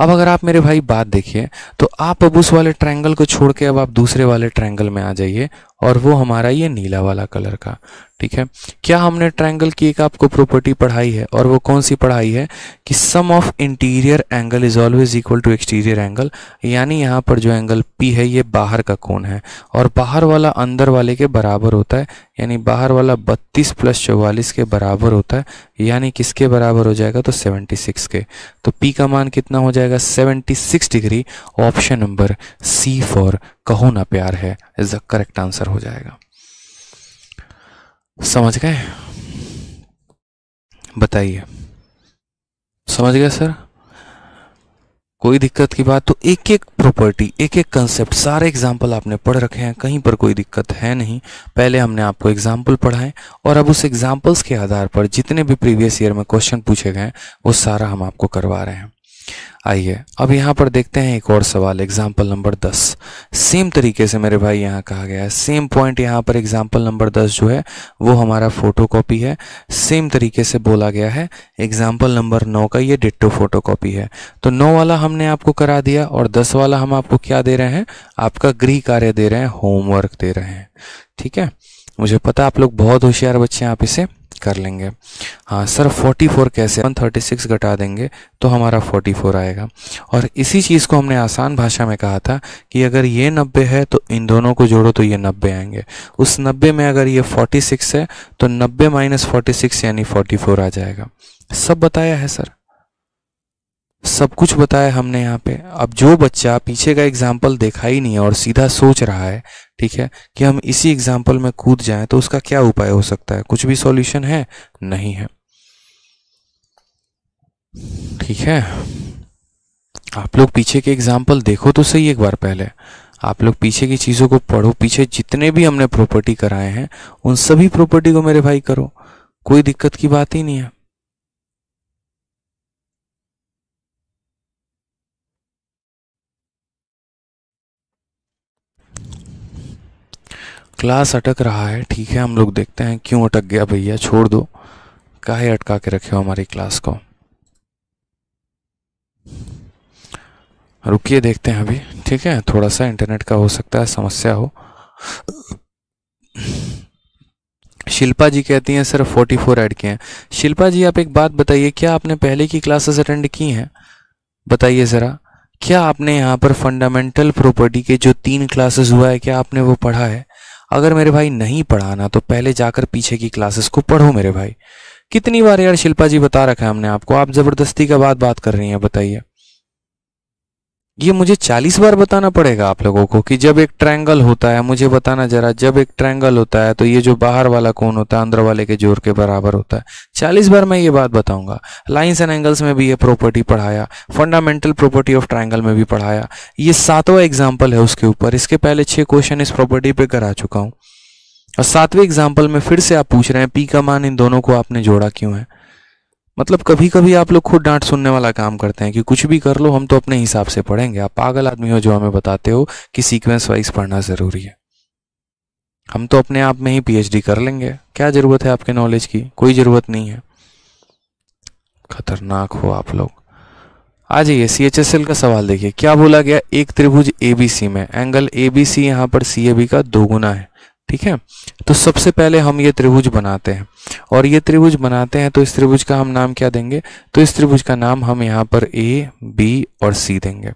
अब अगर आप मेरे भाई बात देखिए तो आप अब उस वाले ट्रायंगल को छोड़ के अब आप दूसरे वाले ट्रायंगल में आ जाइए और वो हमारा ये नीला वाला कलर का ठीक है क्या हमने ट्रायंगल की एक आपको प्रॉपर्टी पढ़ाई है और वो कौन सी पढ़ाई है कि sum of interior angle is always equal to exterior angle यानी यहाँ पर जो एंगल पी है ये बाहर का कोण है और बाहर वाला अंदर वाले के बराबर होता है यानी बाहर वाला 32 प्लस चौवालीस के बराबर होता है यानी किसके बराबर हो जाएगा तो 76 के तो पी का मान कितना हो जाएगा 76 degree option number C for Kaho Naa प्यार Hai is the correct answer हो जाएगा समझ गए बताइए समझ गए सर कोई दिक्कत की बात तो एक एक प्रॉपर्टी एक एक कंसेप्ट सारे एग्जाम्पल आपने पढ़ रखे हैं कहीं पर कोई दिक्कत है नहीं पहले हमने आपको एग्जाम्पल पढ़ाए और अब उस एग्जाम्पल्स के आधार पर जितने भी प्रीवियस ईयर में क्वेश्चन पूछे गए वो सारा हम आपको करवा रहे हैं आइए अब यहाँ पर देखते हैं एक और सवाल एग्जाम्पल नंबर दस सेम तरीके से मेरे भाई यहाँ कहा गया है सेम पॉइंट यहाँ पर एग्जाम्पल नंबर दस जो है वो हमारा फोटो कॉपी है सेम तरीके से बोला गया है एग्जाम्पल नंबर नौ का ये डिट्टो फोटो कॉपी है तो नौ वाला हमने आपको करा दिया और दस वाला हम आपको क्या दे रहे हैं आपका गृह कार्य दे रहे हैं होमवर्क दे रहे हैं ठीक है मुझे पता आप लोग बहुत होशियार बच्चे हैं आप इसे कर लेंगे हाँ सर 44 कैसे 136 घटा देंगे तो हमारा 44 आएगा और इसी चीज़ को हमने आसान भाषा में कहा था कि अगर ये 90 है तो इन दोनों को जोड़ो तो ये 90 आएंगे उस 90 में अगर ये 46 है तो 90 माइनस फोर्टी यानी 44 आ जाएगा सब बताया है सर सब कुछ बताया हमने यहाँ पे अब जो बच्चा पीछे का एग्जाम्पल देखा ही नहीं है और सीधा सोच रहा है ठीक है कि हम इसी एग्जाम्पल में कूद जाएं तो उसका क्या उपाय हो सकता है कुछ भी सॉल्यूशन है नहीं है ठीक है आप लोग पीछे के एग्जाम्पल देखो तो सही एक बार पहले आप लोग पीछे की चीज़ों को पढ़ो पीछे जितने भी हमने प्रॉपर्टी कराए हैं उन सभी प्रॉपर्टी को मेरे भाई करो कोई दिक्कत की बात ही नहीं है क्लास अटक रहा है ठीक है हम लोग देखते हैं क्यों अटक गया भैया छोड़ दो काहे अटका के रखे हो हमारी क्लास को रुकिए देखते हैं अभी ठीक है थोड़ा सा इंटरनेट का हो सकता है समस्या हो शिल्पा जी कहती हैं सर 44 ऐड किए हैं शिल्पा जी आप एक बात बताइए क्या आपने पहले की क्लासेस अटेंड की हैं बताइए ज़रा क्या आपने यहाँ पर फंडामेंटल प्रॉपर्टी के जो तीन क्लासेस हुआ है क्या आपने वो पढ़ा है अगर मेरे भाई नहीं पढ़ाना तो पहले जाकर पीछे की क्लासेस को पढ़ो मेरे भाई कितनी बार यार शिल्पा जी बता रखा है हमने आपको आप जबरदस्ती का बात बात कर रही हैं बताइए ये मुझे चालीस बार बताना पड़ेगा आप लोगों को कि जब एक ट्रायंगल होता है मुझे बताना जरा जब एक ट्रायंगल होता है तो ये जो बाहर वाला कोण होता है अंदर वाले के जोर के बराबर होता है चालीस बार मैं ये बात बताऊंगा लाइन्स एंड एंगल्स में भी ये प्रॉपर्टी पढ़ाया फंडामेंटल प्रॉपर्टी ऑफ ट्रायंगल में भी पढ़ाया ये सातवा एग्जाम्पल है उसके ऊपर इसके पहले छः क्वेश्चन इस प्रॉपर्टी पर करा चुका हूँ और सातवें एग्जाम्पल में फिर से आप पूछ रहे हैं पी का मान इन दोनों को आपने जोड़ा क्यों है मतलब कभी कभी आप लोग खुद डांट सुनने वाला काम करते हैं कि कुछ भी कर लो हम तो अपने हिसाब से पढ़ेंगे आप पागल आदमी हो जो हमें बताते हो कि सीक्वेंस वाइज पढ़ना ज़रूरी है हम तो अपने आप में ही पीएचडी कर लेंगे क्या ज़रूरत है आपके नॉलेज की कोई ज़रूरत नहीं है खतरनाक हो आप लोग आ जाइए सी एच एस एल का सवाल देखिए क्या बोला गया एक त्रिभुज ए बी सी में एंगल ए बी सी यहाँ पर सी ए बी का दोगुना है ठीक है तो सबसे पहले हम ये त्रिभुज बनाते हैं और ये त्रिभुज बनाते हैं तो इस त्रिभुज का हम नाम क्या देंगे तो इस त्रिभुज का नाम हम यहाँ पर ए बी और सी देंगे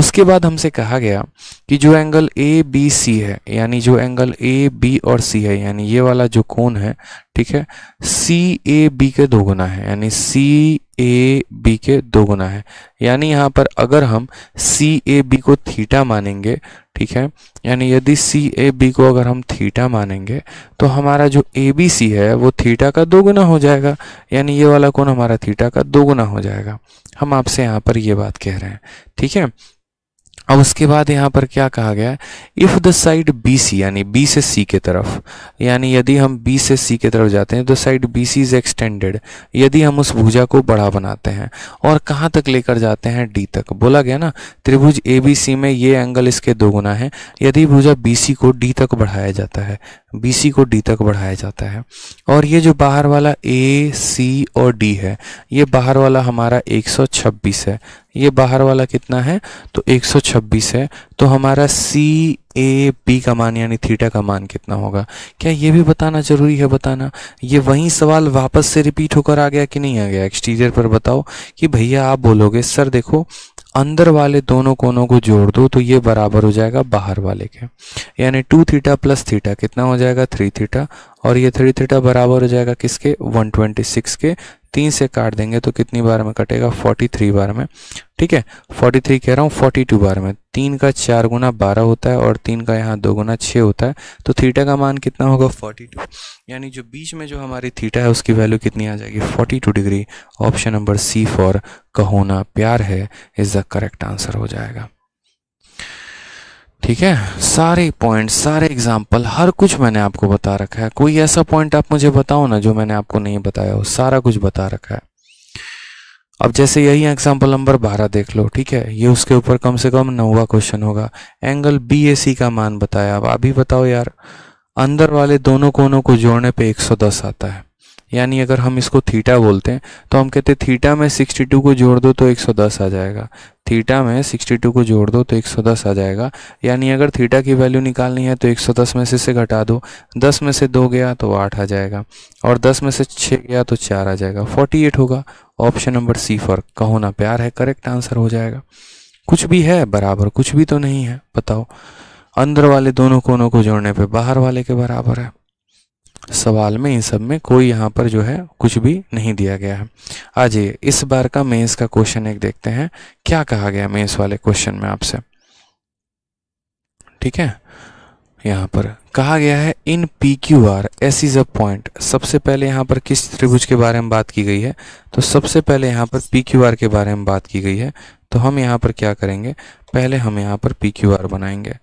उसके बाद हमसे कहा गया कि जो एंगल ए बी सी है यानी जो एंगल ए बी और सी है यानी ये वाला जो कोण है ठीक है सी ए बी के दोगुना है यानी सी ए बी के दो गुना है यानी यहाँ पर अगर हम सी ए बी को थीटा मानेंगे ठीक है यानी यदि सी ए बी को अगर हम थीटा मानेंगे तो हमारा जो ए बी सी है वो थीटा का दो गुना हो जाएगा यानी ये वाला कौन हमारा थीटा का दो गुना हो जाएगा हम आपसे यहाँ पर ये बात कह रहे हैं ठीक है अब उसके बाद यहाँ पर क्या कहा गया है if the side B C यानी बी से सी के तरफ यानी यदि हम बी से सी के तरफ जाते हैं तो side B C is extended यदि हम उस भुजा को बड़ा बनाते हैं और कहाँ तक लेकर जाते हैं डी तक बोला गया ना त्रिभुज ए बी सी में ये एंगल इसके दोगुना है यदि भुजा बी सी को डी तक बढ़ाया जाता है बी सी को डी तक बढ़ाया जाता है और ये जो बाहर वाला ए सी और डी है ये बाहर वाला हमारा छब्बीस है ये बाहर वाला कितना है तो 126 है तो हमारा सी ए पी का मान यानी थीटा का मान कितना होगा क्या ये भी बताना जरूरी है बताना ये वही सवाल वापस से रिपीट होकर आ गया कि नहीं आ गया एक्सटीरियर पर बताओ कि भैया आप बोलोगे सर देखो अंदर वाले दोनों कोनों को जोड़ दो तो ये बराबर हो जाएगा बाहर वाले के यानी टू थीटा प्लस थीटा कितना हो जाएगा थ्री थीटा और ये थ्री थीटा बराबर हो जाएगा किसके 126 के तीन से काट देंगे तो कितनी बार में कटेगा 43 बार में ठीक है 43 कह रहा हूँ 42 बार में तीन का चार गुना बारह होता है और तीन का यहाँ दो गुना छः होता है तो थीटा का मान कितना होगा 42 यानी जो बीच में जो हमारी थीटा है उसकी वैल्यू कितनी आ जाएगी 42 degree option number C for Kaho Naa Pyaar Hai is the correct answer हो जाएगा ठीक है सारे पॉइंट सारे एग्जाम्पल हर कुछ मैंने आपको बता रखा है कोई ऐसा पॉइंट आप मुझे बताओ ना जो मैंने आपको नहीं बताया हो सारा कुछ बता रखा है अब जैसे यही एग्जाम्पल नंबर बारह देख लो ठीक है ये उसके ऊपर कम से कम नौवा क्वेश्चन होगा एंगल बी ए सी का मान बताया अब अभी बताओ यार अंदर वाले दोनों कोनों को जोड़ने पे 110 आता है यानी अगर हम इसको थीटा बोलते हैं तो हम कहते हैं थीटा में 62 को जोड़ दो तो 110 आ जाएगा थीटा में 62 को जोड़ दो तो 110 आ जाएगा यानी अगर थीटा की वैल्यू निकालनी है तो 110 में से से घटा दो 10 में से दो गया तो 8 आ जाएगा और 10 में से छः गया तो 4 आ जाएगा 48 होगा option number C for Kaho Naa प्यार है करेक्ट आंसर हो जाएगा कुछ भी है बराबर कुछ भी तो नहीं है बताओ अंदर वाले दोनों कोनों को जोड़ने पर बाहर वाले के बराबर है सवाल में इन सब में कोई यहाँ पर जो है कुछ भी नहीं दिया गया है आ जाइए इस बार का मेंस का क्वेश्चन एक देखते हैं क्या कहा गया मेंस वाले क्वेश्चन में आपसे ठीक है यहाँ पर कहा गया है in P Q R S is a point सबसे पहले यहाँ पर किस त्रिभुज के बारे में बात की गई है तो सबसे पहले यहाँ पर पी क्यू आर के बारे में बात की गई है तो हम यहाँ पर क्या करेंगे पहले हम यहाँ पर पी क्यू आर बनाएंगे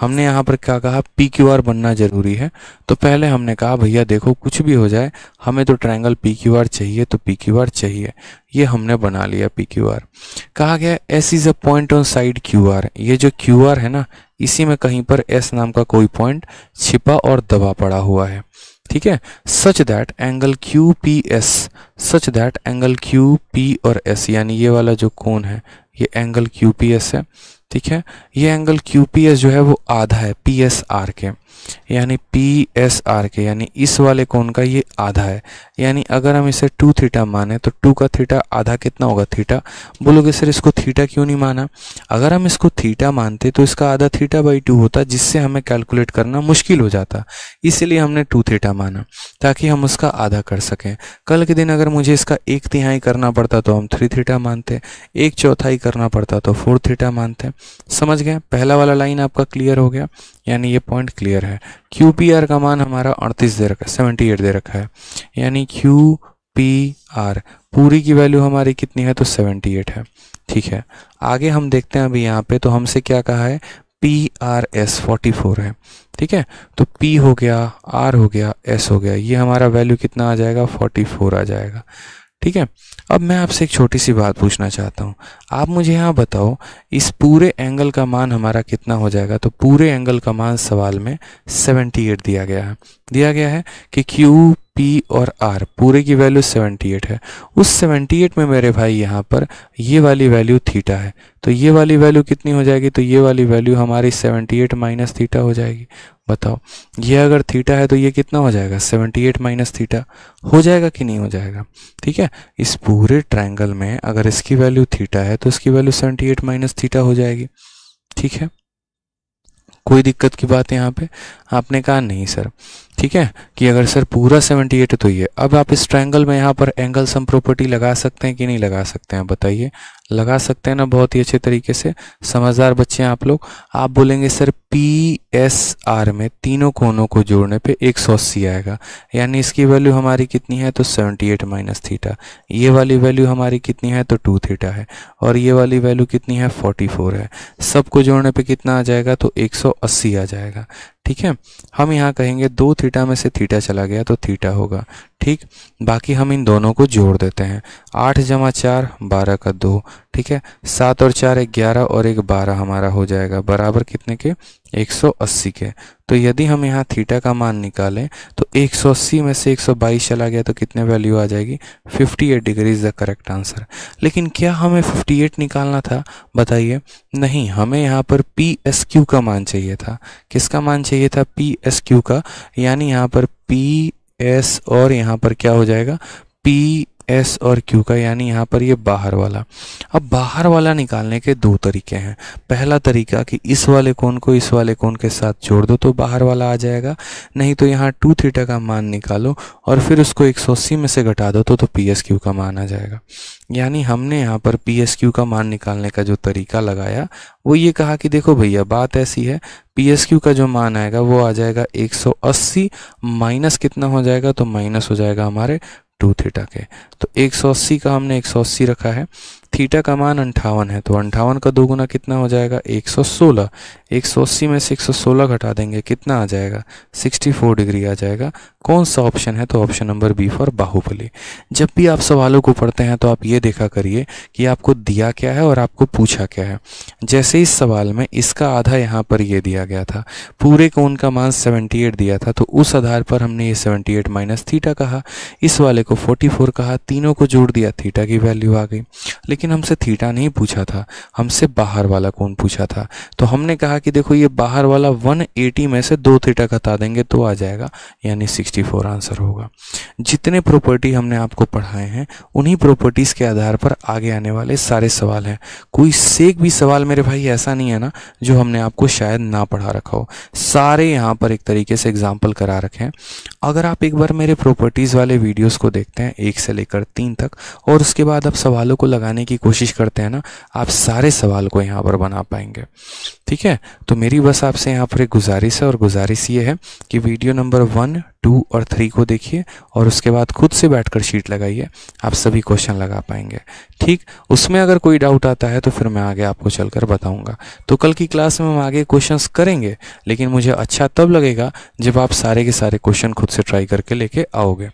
हमने यहाँ पर क्या कहा पी क्यू आर बनना जरूरी है तो पहले हमने कहा भैया देखो कुछ भी हो जाए हमें तो ट्रायंगल पी क्यू आर चाहिए तो पी क्यू आर चाहिए ये हमने बना लिया पी क्यू आर कहा गया S is a point on side Q R ये जो क्यू आर है ना इसी में कहीं पर एस नाम का कोई पॉइंट छिपा और दबा पड़ा हुआ है ठीक है such that angle Q P S such that angle Q P और एस यानी ये वाला जो कोण है ये एंगल क्यू है ठीक है ये एंगल क्यू जो है वो आधा है पी के यानी पी एस आर के यानी इस वाले कोण का ये आधा है यानी अगर हम इसे टू थीटा माने तो टू का थीटा आधा कितना होगा थीटा बोलोगे सर इसको थीटा क्यों नहीं माना अगर हम इसको थीटा मानते तो इसका आधा थीटा बाई टू होता जिससे हमें कैलकुलेट करना मुश्किल हो जाता इसलिए हमने टू थीटा माना ताकि हम उसका आधा कर सकें कल के दिन अगर मुझे इसका एक तिहाई करना पड़ता तो हम थ्री थीटा मानते एक चौथाई करना पड़ता तो फोर थीटा मानते समझ गए पहला वाला लाइन आपका क्लियर हो गया यानी ये पॉइंट क्लियर है क्यू पी आर का मान हमारा अड़तीस दे रखा है सेवेंटी एट दे रखा है यानी क्यू पी आर पूरी की वैल्यू हमारी कितनी है तो सेवेंटी एट है ठीक है आगे हम देखते हैं अभी यहाँ पे तो हमसे क्या कहा है P R S forty four है ठीक है तो पी हो गया आर हो गया एस हो गया ये हमारा वैल्यू कितना आ जाएगा फोर्टी फोर आ जाएगा ठीक है अब मैं आपसे एक छोटी सी बात पूछना चाहता हूँ आप मुझे यहाँ बताओ इस पूरे एंगल का मान हमारा कितना हो जाएगा तो पूरे एंगल का मान सवाल में 78 दिया गया है दिया गया है कि क्यू पी और आर पूरे की वैल्यू 78 है उस 78 में मेरे भाई यहाँ पर ये वाली वैल्यू थीटा है तो ये वाली वैल्यू कितनी हो जाएगी तो ये वाली वैल्यू हमारी 78 माइनस थीटा हो जाएगी बताओ ये अगर थीटा है तो ये कितना हो जाएगा 78 माइनस थीटा हो जाएगा कि नहीं हो जाएगा ठीक है इस पूरे ट्राइंगल में अगर इसकी वैल्यू थीटा है तो इसकी वैल्यू सेवेंटी माइनस थीटा हो जाएगी ठीक है कोई दिक्कत की बात यहाँ पे आपने कहा नहीं सर ठीक है कि अगर सर पूरा 78 है तो ये अब आप इस ट्रायंगल में यहाँ पर एंगल सम प्रॉपर्टी लगा सकते हैं कि नहीं लगा सकते हैं बताइए लगा सकते हैं ना बहुत ही अच्छे तरीके से समझदार बच्चे हैं आप लोग आप बोलेंगे सर पी एस आर में तीनों कोनों को जोड़ने पे एक सौ आएगा यानी इसकी वैल्यू हमारी कितनी है तो सेवेंटी एट माइनस थीटा ये वाली वैल्यू हमारी कितनी है तो टू थीटा है और ये वाली वैल्यू कितनी है फोर्टी फोर है सबको जोड़ने पे कितना आ जाएगा तो एक सौ अस्सी आ जाएगा ठीक है हम यहाँ कहेंगे दो थीटा में से थीटा चला गया तो थीटा होगा ठीक बाकी हम इन दोनों को जोड़ देते हैं आठ जमा चार बारह का दो ठीक है सात और चार एक ग्यारह और एक बारह हमारा हो जाएगा बराबर कितने के 180 के तो यदि हम यहाँ थीटा का मान निकालें तो 180 में से 122 चला गया तो कितने वैल्यू आ जाएगी 58 degree is the correct answer लेकिन क्या हमें 58 निकालना था बताइए नहीं हमें यहाँ पर पी एस क्यू का मान चाहिए था किसका मान चाहिए था पी एस क्यू का यानी यहाँ पर पी एस और यहाँ पर क्या हो जाएगा पी एस और क्यू का यानी यहाँ पर ये बाहर वाला अब बाहर वाला निकालने के दो तरीके हैं पहला तरीका कि इस वाले कोण को इस वाले कोण के साथ जोड़ दो तो बाहर वाला आ जाएगा नहीं तो यहाँ टू थीटा का मान निकालो और फिर उसको एक में से घटा दो तो, तो पी एस क्यू का मान आ जाएगा यानी हमने यहाँ पर पी एस क्यू का मान निकालने का जो तरीका लगाया वो ये कहा कि देखो भैया बात ऐसी है पी एस क्यू का जो मान आएगा वो आ जाएगा 180 माइनस कितना हो जाएगा तो माइनस हो जाएगा हमारे टू थीटा के तो 180 का हमने 180 रखा है थीटा का मान अंठावन है तो अंठावन का दोगुना कितना हो जाएगा 116 180 में से 116 घटा देंगे कितना आ जाएगा 64 डिग्री आ जाएगा कौन सा ऑप्शन है तो option number B for Baahubali जब भी आप सवालों को पढ़ते हैं तो आप ये देखा करिए कि आपको दिया क्या है और आपको पूछा क्या है जैसे इस सवाल में इसका आधा यहाँ पर ये दिया गया था पूरे को का मान सेवेंटी दिया था तो उस आधार पर हमने ये एट माइनस थीटा कहा इस वाले को फोर्टी कहा तीनों को जोड़ दिया थीटा की वैल्यू आ गई लेकिन लेकिन हमसे थीटा नहीं पूछा था हमसे बाहर वाला कौन पूछा था तो हमने कहा कि देखो ये बाहर वाला 180 में से दो थीटा घटा देंगे तो आ जाएगा यानी 64 आंसर होगा जितने प्रॉपर्टी हमने आपको पढ़ाए हैं उन्हीं प्रॉपर्टीज़ के आधार पर आगे आने वाले सारे सवाल हैं कोई सेक भी सवाल मेरे भाई ऐसा नहीं है ना जो हमने आपको शायद ना पढ़ा रखा हो सारे यहाँ पर एक तरीके से एग्जाम्पल करा रखे हैं अगर आप एक बार मेरे प्रॉपर्टीज़ वाले वीडियोस को देखते हैं एक से लेकर तीन तक और उसके बाद आप सवालों को लगाने की कोशिश करते हैं ना आप सारे सवाल को यहाँ पर बना पाएंगे ठीक है तो मेरी बस आपसे यहाँ पर एक गुजारिश है और गुजारिश ये है कि वीडियो नंबर वन टू और थ्री को देखिए और उसके बाद खुद से बैठकर शीट लगाइए आप सभी क्वेश्चन लगा पाएंगे ठीक उसमें अगर कोई डाउट आता है तो फिर मैं आगे आपको चलकर बताऊंगा तो कल की क्लास में हम आगे क्वेश्चंस करेंगे लेकिन मुझे अच्छा तब लगेगा जब आप सारे के सारे क्वेश्चन खुद से ट्राई करके लेके आओगे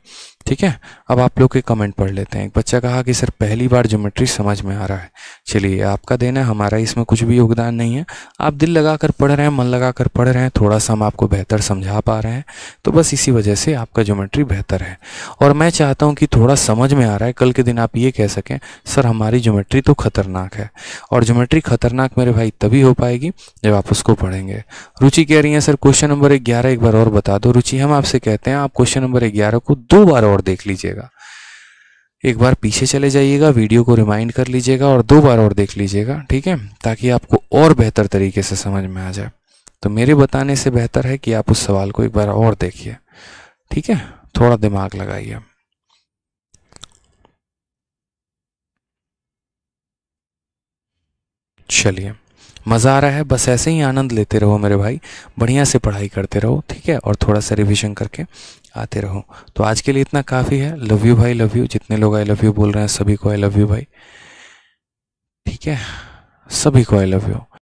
ठीक है अब आप लोग के कमेंट पढ़ लेते हैं एक बच्चा कहा कि सर पहली बार ज्योमेट्री समझ में आ रहा है चलिए आपका देना हमारा इसमें कुछ भी योगदान नहीं है आप दिल लगा कर पढ़ रहे हैं मन लगा कर पढ़ रहे हैं थोड़ा सा हम आपको बेहतर समझा पा रहे हैं तो बस इसी वजह से आपका ज्योमेट्री बेहतर है और मैं चाहता हूँ कि थोड़ा समझ में आ रहा है कल के दिन आप ये कह सकें सर हमारी ज्योमेट्री तो खतरनाक है और ज्योमेट्री खतरनाक मेरे भाई तभी हो पाएगी जब आप उसको पढ़ेंगे रुचि कह रही है सर क्वेश्चन नंबर ग्यारह एक बार और बता दो रुचि हम आपसे कहते हैं आप क्वेश्चन नंबर ग्यारह को दो बार और और देख लीजिएगा एक बार पीछे चले जाइएगा वीडियो को रिमाइंड कर लीजिएगा और दो बार और देख लीजिएगा ठीक है ताकि आपको और बेहतर तरीके से समझ में आ जाए तो मेरे बताने से बेहतर है कि आप उस सवाल को एक बार और देखिए ठीक है थोड़ा दिमाग लगाइए चलिए मज़ा आ रहा है बस ऐसे ही आनंद लेते रहो मेरे भाई बढ़िया से पढ़ाई करते रहो ठीक है और थोड़ा सा रिविजन करके आते रहो तो आज के लिए इतना काफ़ी है लव यू भाई लव यू जितने लोग आई लव यू बोल रहे हैं सभी को आई लव यू भाई ठीक है सभी को आई लव यू